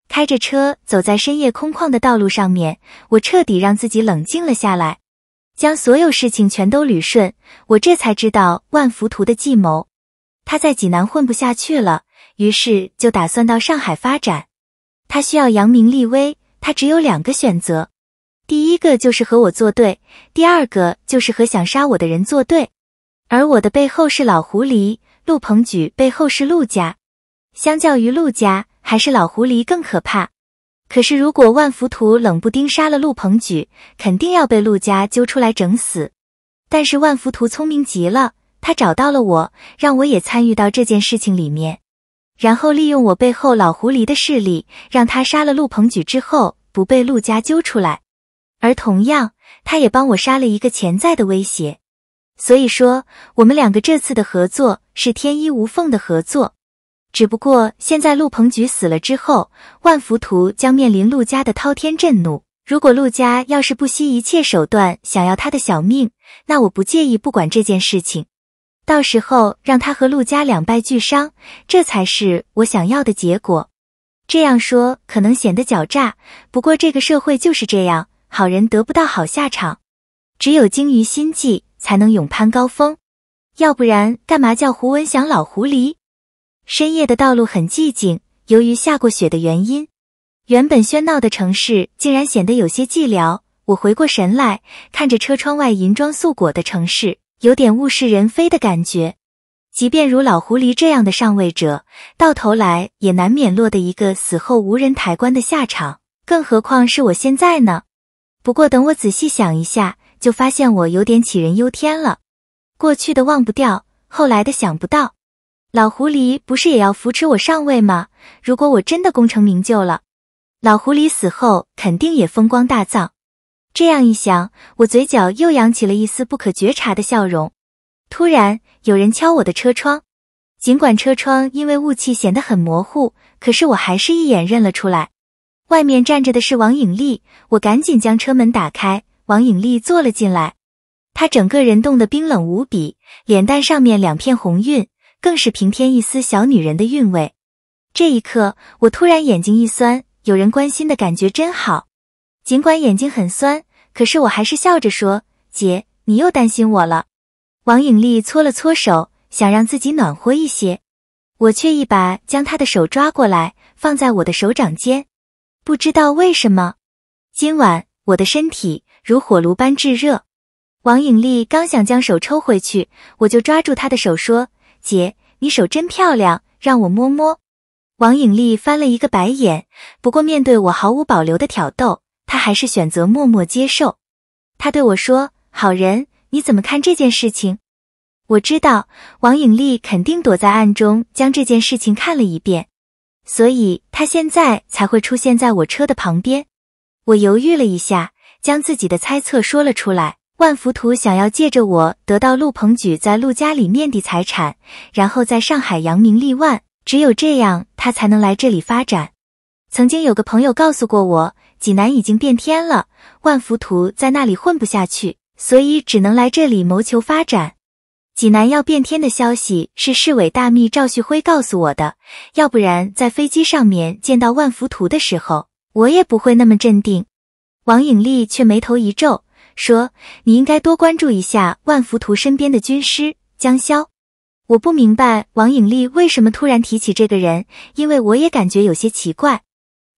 开着车走在深夜空旷的道路上面，我彻底让自己冷静了下来，将所有事情全都捋顺。我这才知道万福图的计谋，他在济南混不下去了，于是就打算到上海发展。他需要扬名立威，他只有两个选择：第一个就是和我作对，第二个就是和想杀我的人作对。而我的背后是老狐狸陆鹏举，背后是陆家。相较于陆家，还是老狐狸更可怕。可是，如果万福图冷不丁杀了陆鹏举，肯定要被陆家揪出来整死。但是万福图聪明极了，他找到了我，让我也参与到这件事情里面，然后利用我背后老狐狸的势力，让他杀了陆鹏举之后不被陆家揪出来。而同样，他也帮我杀了一个潜在的威胁。所以说，我们两个这次的合作是天衣无缝的合作。只不过现在陆鹏举死了之后，万福图将面临陆家的滔天震怒。如果陆家要是不惜一切手段想要他的小命，那我不介意不管这件事情，到时候让他和陆家两败俱伤，这才是我想要的结果。这样说可能显得狡诈，不过这个社会就是这样，好人得不到好下场，只有精于心计才能勇攀高峰。要不然，干嘛叫胡文祥老狐狸？深夜的道路很寂静，由于下过雪的原因，原本喧闹的城市竟然显得有些寂寥。我回过神来，看着车窗外银装素裹的城市，有点物是人非的感觉。即便如老狐狸这样的上位者，到头来也难免落得一个死后无人抬棺的下场，更何况是我现在呢？不过等我仔细想一下，就发现我有点杞人忧天了。过去的忘不掉，后来的想不到。老狐狸不是也要扶持我上位吗？如果我真的功成名就了，老狐狸死后肯定也风光大葬。这样一想，我嘴角又扬起了一丝不可觉察的笑容。突然，有人敲我的车窗，尽管车窗因为雾气显得很模糊，可是我还是一眼认了出来。外面站着的是王影丽，我赶紧将车门打开，王影丽坐了进来。她整个人冻得冰冷无比，脸蛋上面两片红晕。更是平添一丝小女人的韵味。这一刻，我突然眼睛一酸，有人关心的感觉真好。尽管眼睛很酸，可是我还是笑着说：“姐，你又担心我了。”王影丽搓了搓手，想让自己暖和一些。我却一把将她的手抓过来，放在我的手掌间。不知道为什么，今晚我的身体如火炉般炙热。王影丽刚想将手抽回去，我就抓住她的手说。姐，你手真漂亮，让我摸摸。王影丽翻了一个白眼，不过面对我毫无保留的挑逗，她还是选择默默接受。她对我说：“好人，你怎么看这件事情？”我知道，王影丽肯定躲在暗中将这件事情看了一遍，所以她现在才会出现在我车的旁边。我犹豫了一下，将自己的猜测说了出来。万福图想要借着我得到陆鹏举在陆家里面的财产，然后在上海扬名立万。只有这样，他才能来这里发展。曾经有个朋友告诉过我，济南已经变天了，万福图在那里混不下去，所以只能来这里谋求发展。济南要变天的消息是市委大秘赵旭辉告诉我的，要不然在飞机上面见到万福图的时候，我也不会那么镇定。王影丽却眉头一皱。说：“你应该多关注一下万福图身边的军师江萧。”我不明白王影丽为什么突然提起这个人，因为我也感觉有些奇怪。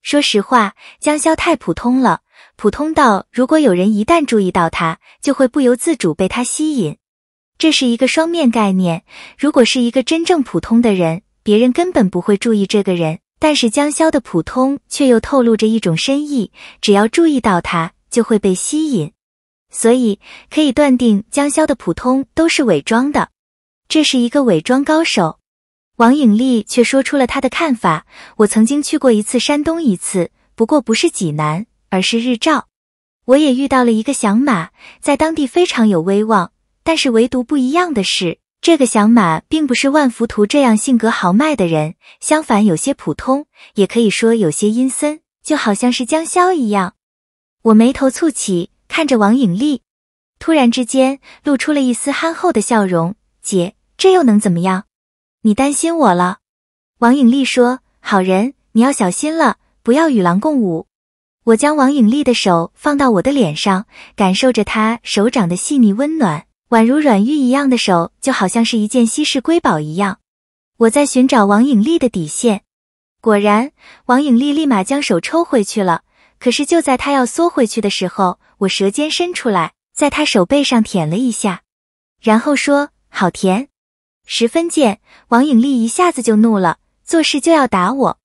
说实话，江萧太普通了，普通到如果有人一旦注意到他，就会不由自主被他吸引。这是一个双面概念：如果是一个真正普通的人，别人根本不会注意这个人；但是江萧的普通却又透露着一种深意，只要注意到他，就会被吸引。所以可以断定，江萧的普通都是伪装的，这是一个伪装高手。王影丽却说出了他的看法：我曾经去过一次山东，一次，不过不是济南，而是日照。我也遇到了一个响马，在当地非常有威望。但是唯独不一样的是，这个响马并不是万福图这样性格豪迈的人，相反，有些普通，也可以说有些阴森，就好像是江萧一样。我眉头蹙起。看着王影丽，突然之间露出了一丝憨厚的笑容。姐，这又能怎么样？你担心我了。王影丽说：“好人，你要小心了，不要与狼共舞。”我将王影丽的手放到我的脸上，感受着她手掌的细腻温暖，宛如软玉一样的手，就好像是一件稀世瑰宝一样。我在寻找王影丽的底线，果然，王影丽立马将手抽回去了。可是就在他要缩回去的时候，我舌尖伸出来，在他手背上舔了一下，然后说：“好甜，十分贱。”王影丽一下子就怒了，做事就要打我，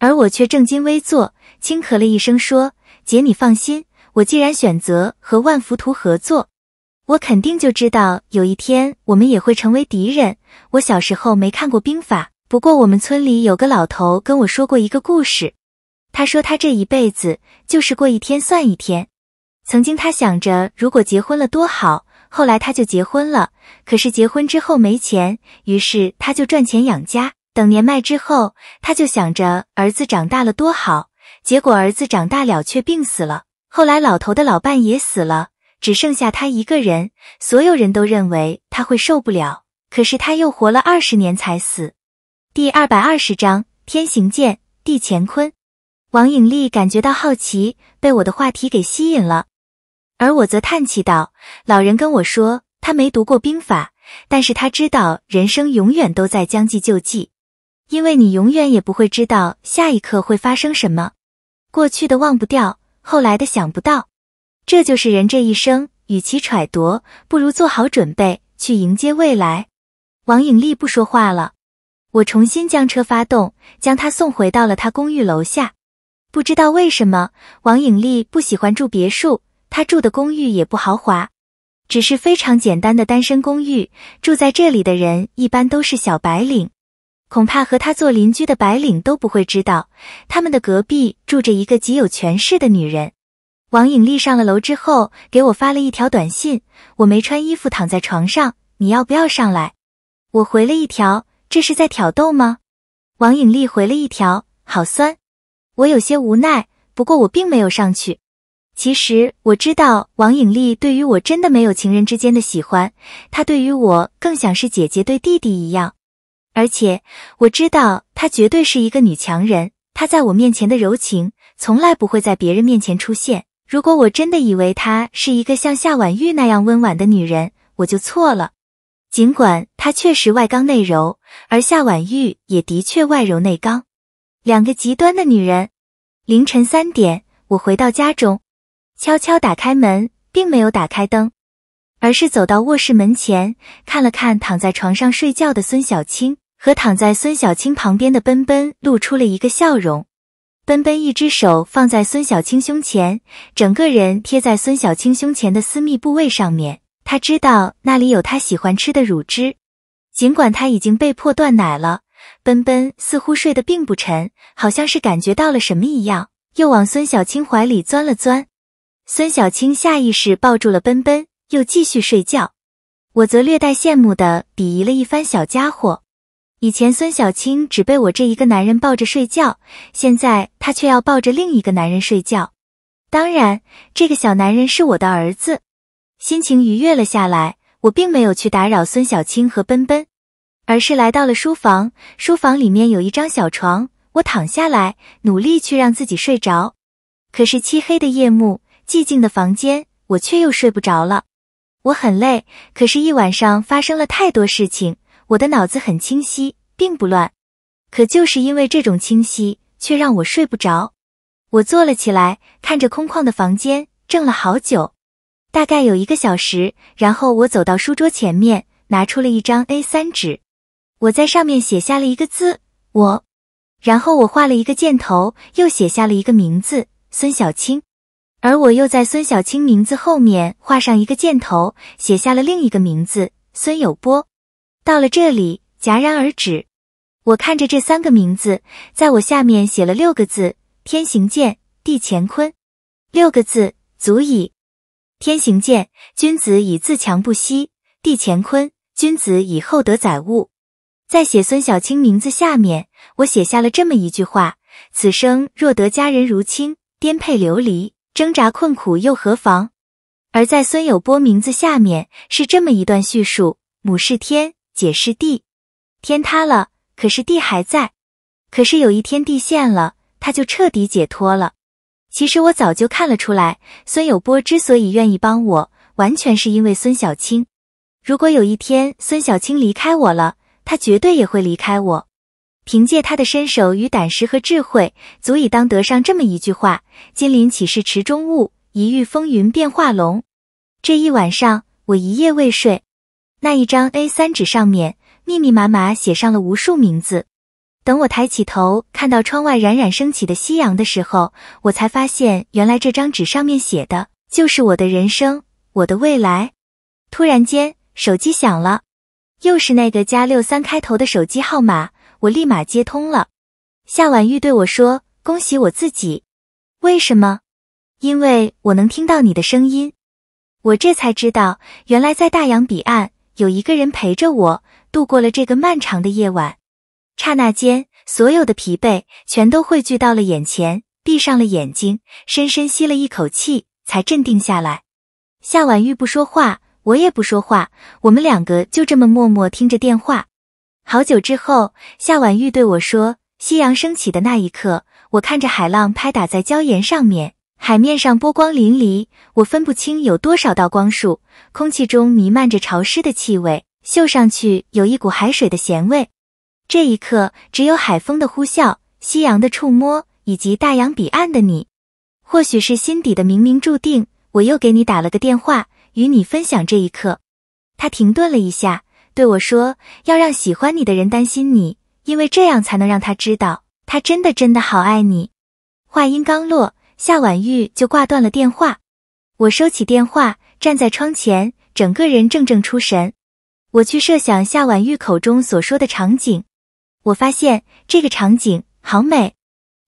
而我却正襟危坐，轻咳了一声说：“姐，你放心，我既然选择和万福图合作，我肯定就知道有一天我们也会成为敌人。我小时候没看过兵法，不过我们村里有个老头跟我说过一个故事。”他说：“他这一辈子就是过一天算一天。曾经他想着如果结婚了多好，后来他就结婚了。可是结婚之后没钱，于是他就赚钱养家。等年迈之后，他就想着儿子长大了多好，结果儿子长大了却病死了。后来老头的老伴也死了，只剩下他一个人。所有人都认为他会受不了，可是他又活了二十年才死。”第二百二十章：天行健，地乾坤。王颖丽感觉到好奇，被我的话题给吸引了，而我则叹气道：“老人跟我说，他没读过兵法，但是他知道人生永远都在将计就计，因为你永远也不会知道下一刻会发生什么。过去的忘不掉，后来的想不到，这就是人这一生。与其揣度，不如做好准备去迎接未来。”王颖丽不说话了，我重新将车发动，将她送回到了她公寓楼下。不知道为什么王颖丽不喜欢住别墅，她住的公寓也不豪华，只是非常简单的单身公寓。住在这里的人一般都是小白领，恐怕和她做邻居的白领都不会知道，他们的隔壁住着一个极有权势的女人。王颖丽上了楼之后给我发了一条短信，我没穿衣服躺在床上，你要不要上来？我回了一条，这是在挑逗吗？王颖丽回了一条，好酸。我有些无奈，不过我并没有上去。其实我知道王影丽对于我真的没有情人之间的喜欢，她对于我更像是姐姐对弟弟一样。而且我知道她绝对是一个女强人，她在我面前的柔情从来不会在别人面前出现。如果我真的以为她是一个像夏婉玉那样温婉的女人，我就错了。尽管她确实外刚内柔，而夏婉玉也的确外柔内刚。两个极端的女人。凌晨三点，我回到家中，悄悄打开门，并没有打开灯，而是走到卧室门前，看了看躺在床上睡觉的孙小青和躺在孙小青旁边的奔奔，露出了一个笑容。奔奔一只手放在孙小青胸前，整个人贴在孙小青胸前的私密部位上面。他知道那里有他喜欢吃的乳汁，尽管他已经被迫断奶了。奔奔似乎睡得并不沉，好像是感觉到了什么一样，又往孙小青怀里钻了钻。孙小青下意识抱住了奔奔，又继续睡觉。我则略带羡慕地鄙夷了一番小家伙。以前孙小青只被我这一个男人抱着睡觉，现在她却要抱着另一个男人睡觉。当然，这个小男人是我的儿子。心情愉悦了下来，我并没有去打扰孙小青和奔奔。而是来到了书房，书房里面有一张小床，我躺下来，努力去让自己睡着。可是漆黑的夜幕，寂静的房间，我却又睡不着了。我很累，可是一晚上发生了太多事情，我的脑子很清晰，并不乱。可就是因为这种清晰，却让我睡不着。我坐了起来，看着空旷的房间，怔了好久，大概有一个小时。然后我走到书桌前面，拿出了一张 A 三纸。我在上面写下了一个字“我”，然后我画了一个箭头，又写下了一个名字“孙小青”，而我又在孙小青名字后面画上一个箭头，写下了另一个名字“孙有波”。到了这里，戛然而止。我看着这三个名字，在我下面写了六个字：“天行健，地乾坤。”六个字足矣。天行健，君子以自强不息；地乾坤，君子以厚德载物。在写孙小青名字下面，我写下了这么一句话：“此生若得佳人如亲，颠沛流离，挣扎困苦又何妨？”而在孙有波名字下面是这么一段叙述：“母是天，姐是地，天塌了，可是地还在；可是有一天地陷了，他就彻底解脱了。”其实我早就看了出来，孙有波之所以愿意帮我，完全是因为孙小青。如果有一天孙小青离开我了，他绝对也会离开我。凭借他的身手与胆识和智慧，足以当得上这么一句话：“金鳞岂是池中物，一遇风云变化龙。”这一晚上我一夜未睡。那一张 A 三纸上面密密麻麻写上了无数名字。等我抬起头看到窗外冉冉升起的夕阳的时候，我才发现原来这张纸上面写的就是我的人生，我的未来。突然间，手机响了。又是那个加六三开头的手机号码，我立马接通了。夏婉玉对我说：“恭喜我自己，为什么？因为我能听到你的声音。”我这才知道，原来在大洋彼岸有一个人陪着我度过了这个漫长的夜晚。刹那间，所有的疲惫全都汇聚到了眼前，闭上了眼睛，深深吸了一口气，才镇定下来。夏婉玉不说话。我也不说话，我们两个就这么默默听着电话。好久之后，夏婉玉对我说：“夕阳升起的那一刻，我看着海浪拍打在礁岩上面，海面上波光粼粼，我分不清有多少道光束。空气中弥漫着潮湿的气味，嗅上去有一股海水的咸味。这一刻，只有海风的呼啸、夕阳的触摸，以及大洋彼岸的你。或许是心底的冥冥注定，我又给你打了个电话。”与你分享这一刻，他停顿了一下，对我说：“要让喜欢你的人担心你，因为这样才能让他知道，他真的真的好爱你。”话音刚落，夏婉玉就挂断了电话。我收起电话，站在窗前，整个人怔怔出神。我去设想夏婉玉口中所说的场景，我发现这个场景好美。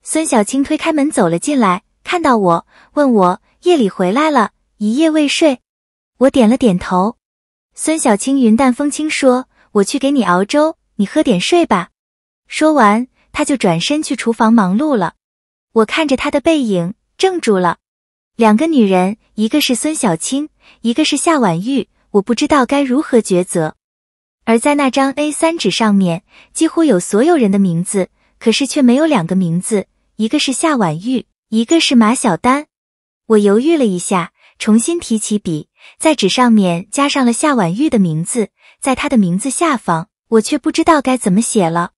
孙小青推开门走了进来，看到我，问我夜里回来了，一夜未睡。我点了点头，孙小青云淡风轻说：“我去给你熬粥，你喝点睡吧。”说完，她就转身去厨房忙碌了。我看着她的背影，怔住了。两个女人，一个是孙小青，一个是夏婉玉，我不知道该如何抉择。而在那张 A 三纸上面，几乎有所有人的名字，可是却没有两个名字，一个是夏婉玉，一个是马小丹。我犹豫了一下，重新提起笔。在纸上面加上了夏婉玉的名字，在她的名字下方，我却不知道该怎么写了。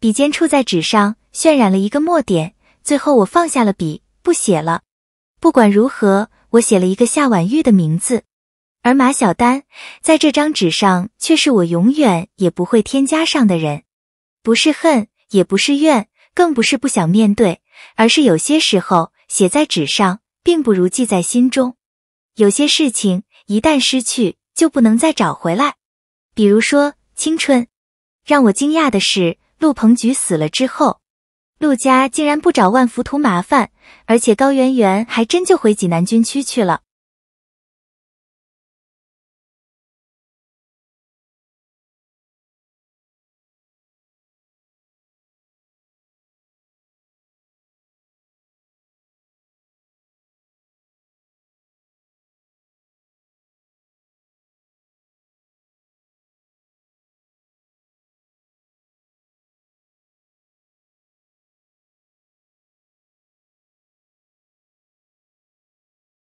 笔尖触在纸上，渲染了一个墨点，最后我放下了笔，不写了。不管如何，我写了一个夏婉玉的名字，而马小丹在这张纸上却是我永远也不会添加上的人。不是恨，也不是怨，更不是不想面对，而是有些时候写在纸上，并不如记在心中。有些事情一旦失去，就不能再找回来。比如说青春。让我惊讶的是，陆鹏举死了之后，陆家竟然不找万福图麻烦，而且高圆圆还真就回济南军区去了。